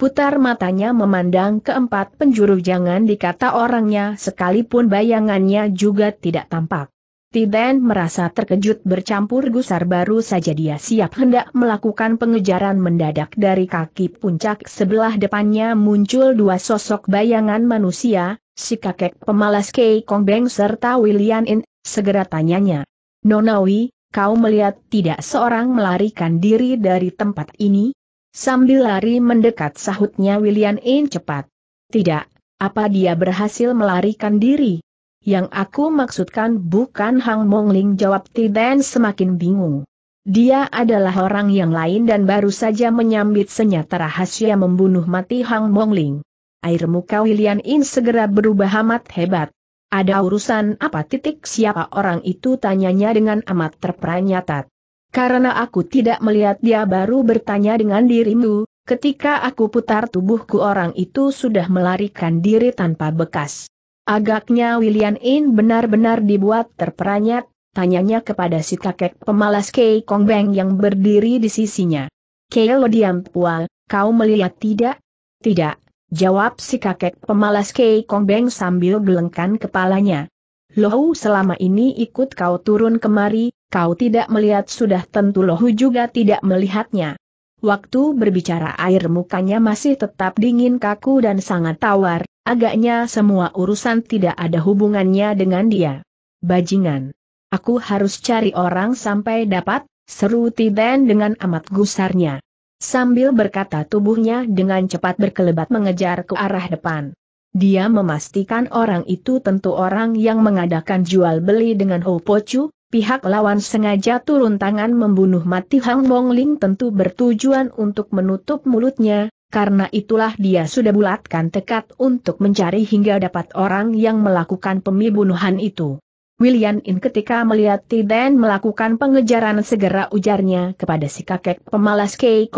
putar matanya memandang keempat penjuru jangan dikata orangnya sekalipun bayangannya juga tidak tampak. Tiden merasa terkejut bercampur gusar baru saja dia siap hendak melakukan pengejaran mendadak dari kaki puncak sebelah depannya muncul dua sosok bayangan manusia, si kakek pemalas Kei Kong Beng serta William In, segera tanyanya. Nonawi, kau melihat tidak seorang melarikan diri dari tempat ini? Sambil lari mendekat sahutnya William In cepat. Tidak, apa dia berhasil melarikan diri? Yang aku maksudkan bukan Hang Mongling jawab Tiden semakin bingung. Dia adalah orang yang lain dan baru saja menyambit senyata rahasia membunuh mati Hang Mongling. Air muka William In segera berubah amat hebat. Ada urusan apa titik siapa orang itu tanyanya dengan amat terperanyatat. Karena aku tidak melihat dia baru bertanya dengan dirimu, ketika aku putar tubuhku orang itu sudah melarikan diri tanpa bekas. Agaknya William In benar-benar dibuat terperanyat, tanyanya kepada si kakek pemalas Kei Kong Beng yang berdiri di sisinya. Kei Lo diam pua, kau melihat tidak? Tidak, jawab si kakek pemalas Kei Kong Beng sambil gelengkan kepalanya. Lohu selama ini ikut kau turun kemari, kau tidak melihat sudah tentu Lohu juga tidak melihatnya. Waktu berbicara air mukanya masih tetap dingin kaku dan sangat tawar, Agaknya semua urusan tidak ada hubungannya dengan dia. Bajingan. Aku harus cari orang sampai dapat, seru Tiden dengan amat gusarnya. Sambil berkata tubuhnya dengan cepat berkelebat mengejar ke arah depan. Dia memastikan orang itu tentu orang yang mengadakan jual beli dengan Ho Pochu, pihak lawan sengaja turun tangan membunuh mati Hang Ling tentu bertujuan untuk menutup mulutnya, karena itulah dia sudah bulatkan tekad untuk mencari hingga dapat orang yang melakukan pembunuhan itu. William In ketika melihat Tiden melakukan pengejaran segera ujarnya kepada si kakek pemalas Kei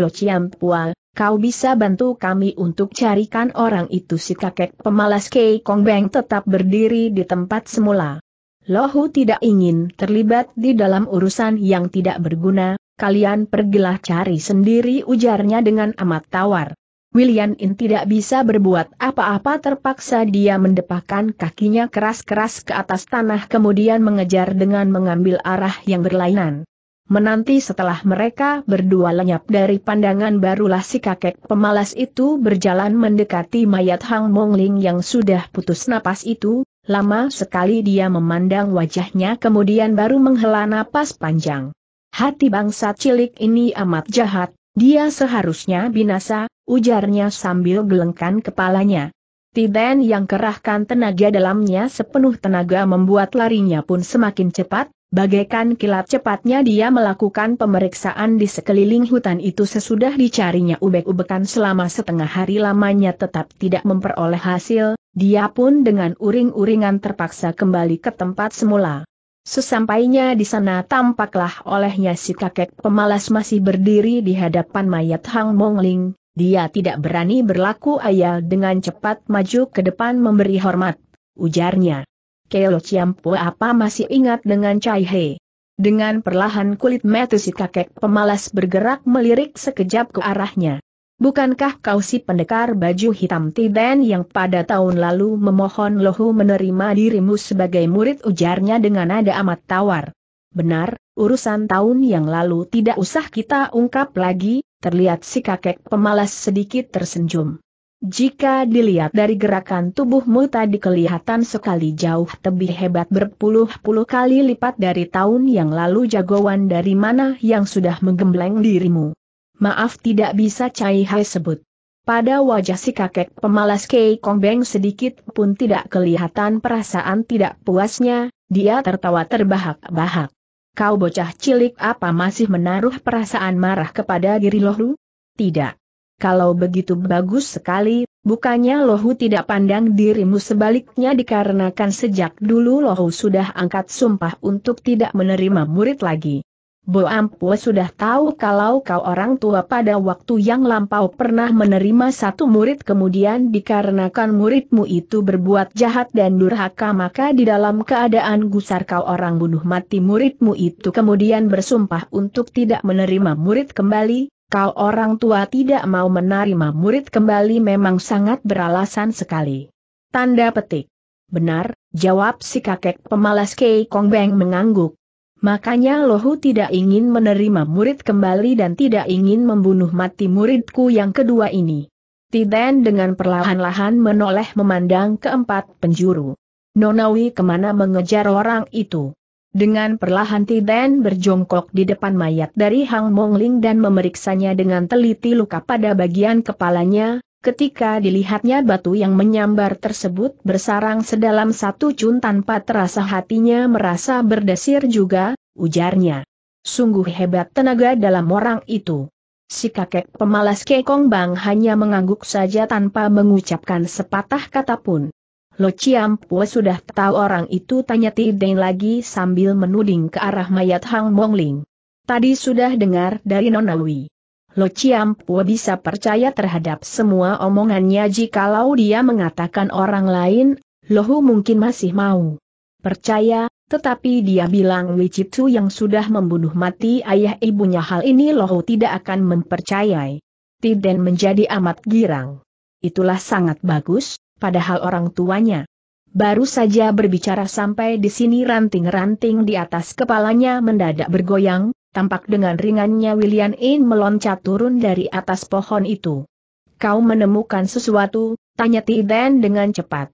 Lo Chiam Pua, kau bisa bantu kami untuk carikan orang itu si kakek pemalas Kei Beng tetap berdiri di tempat semula. Lohu tidak ingin terlibat di dalam urusan yang tidak berguna, kalian pergilah cari sendiri ujarnya dengan amat tawar. William In tidak bisa berbuat apa-apa terpaksa dia mendepakan kakinya keras-keras ke atas tanah kemudian mengejar dengan mengambil arah yang berlainan. Menanti setelah mereka berdua lenyap dari pandangan barulah si kakek pemalas itu berjalan mendekati mayat Hang Mongling yang sudah putus napas itu, lama sekali dia memandang wajahnya kemudian baru menghela napas panjang. Hati bangsa cilik ini amat jahat, dia seharusnya binasa, ujarnya sambil gelengkan kepalanya. Tiden yang kerahkan tenaga dalamnya sepenuh tenaga membuat larinya pun semakin cepat, bagaikan kilat cepatnya dia melakukan pemeriksaan di sekeliling hutan itu sesudah dicarinya ubek-ubekan selama setengah hari lamanya tetap tidak memperoleh hasil, dia pun dengan uring-uringan terpaksa kembali ke tempat semula. Sesampainya di sana tampaklah olehnya si kakek pemalas masih berdiri di hadapan mayat Hang Mongling, dia tidak berani berlaku ayal dengan cepat maju ke depan memberi hormat, ujarnya. Kelo Ciampu apa masih ingat dengan Chai He? Dengan perlahan kulit metu si kakek pemalas bergerak melirik sekejap ke arahnya. Bukankah kau si pendekar baju hitam Tiden yang pada tahun lalu memohon lohu menerima dirimu sebagai murid ujarnya dengan nada amat tawar? Benar, urusan tahun yang lalu tidak usah kita ungkap lagi, terlihat si kakek pemalas sedikit tersenyum. Jika dilihat dari gerakan tubuhmu tadi kelihatan sekali jauh lebih hebat berpuluh-puluh kali lipat dari tahun yang lalu jagoan dari mana yang sudah menggembleng dirimu. Maaf tidak bisa Cai Hai sebut. Pada wajah si kakek pemalas Kei Kong Beng sedikit pun tidak kelihatan perasaan tidak puasnya, dia tertawa terbahak-bahak. Kau bocah cilik apa masih menaruh perasaan marah kepada diri Lohu? Tidak. Kalau begitu bagus sekali, bukannya Lohu tidak pandang dirimu sebaliknya dikarenakan sejak dulu Lohu sudah angkat sumpah untuk tidak menerima murid lagi. Bo Ampue sudah tahu kalau kau orang tua pada waktu yang lampau pernah menerima satu murid kemudian dikarenakan muridmu itu berbuat jahat dan durhaka maka di dalam keadaan gusar kau orang bunuh mati muridmu itu kemudian bersumpah untuk tidak menerima murid kembali, kau orang tua tidak mau menerima murid kembali memang sangat beralasan sekali. Tanda petik. Benar, jawab si kakek pemalas Kei beng mengangguk. Makanya Lohu tidak ingin menerima murid kembali dan tidak ingin membunuh mati muridku yang kedua ini. Tiden dengan perlahan-lahan menoleh memandang keempat penjuru. Nonawi kemana mengejar orang itu. Dengan perlahan Tiden berjongkok di depan mayat dari Hang Mongling dan memeriksanya dengan teliti luka pada bagian kepalanya, Ketika dilihatnya batu yang menyambar tersebut bersarang sedalam satu cun tanpa terasa hatinya merasa berdesir juga, ujarnya. Sungguh hebat tenaga dalam orang itu. Si kakek pemalas Kekong Bang hanya mengangguk saja tanpa mengucapkan sepatah kata pun. Lo Ciampue sudah tahu orang itu tanya Tideng lagi sambil menuding ke arah mayat Hang Mongling. Tadi sudah dengar dari Nonawi. Lo Pua bisa percaya terhadap semua omongannya jikalau dia mengatakan orang lain, Lohu mungkin masih mau percaya, tetapi dia bilang Wicitu yang sudah membunuh mati ayah ibunya hal ini Lohu tidak akan mempercayai. Tiden menjadi amat girang. Itulah sangat bagus, padahal orang tuanya. Baru saja berbicara sampai di sini ranting-ranting di atas kepalanya mendadak bergoyang, tampak dengan ringannya William In meloncat turun dari atas pohon itu. Kau menemukan sesuatu, tanya Tiden dengan cepat.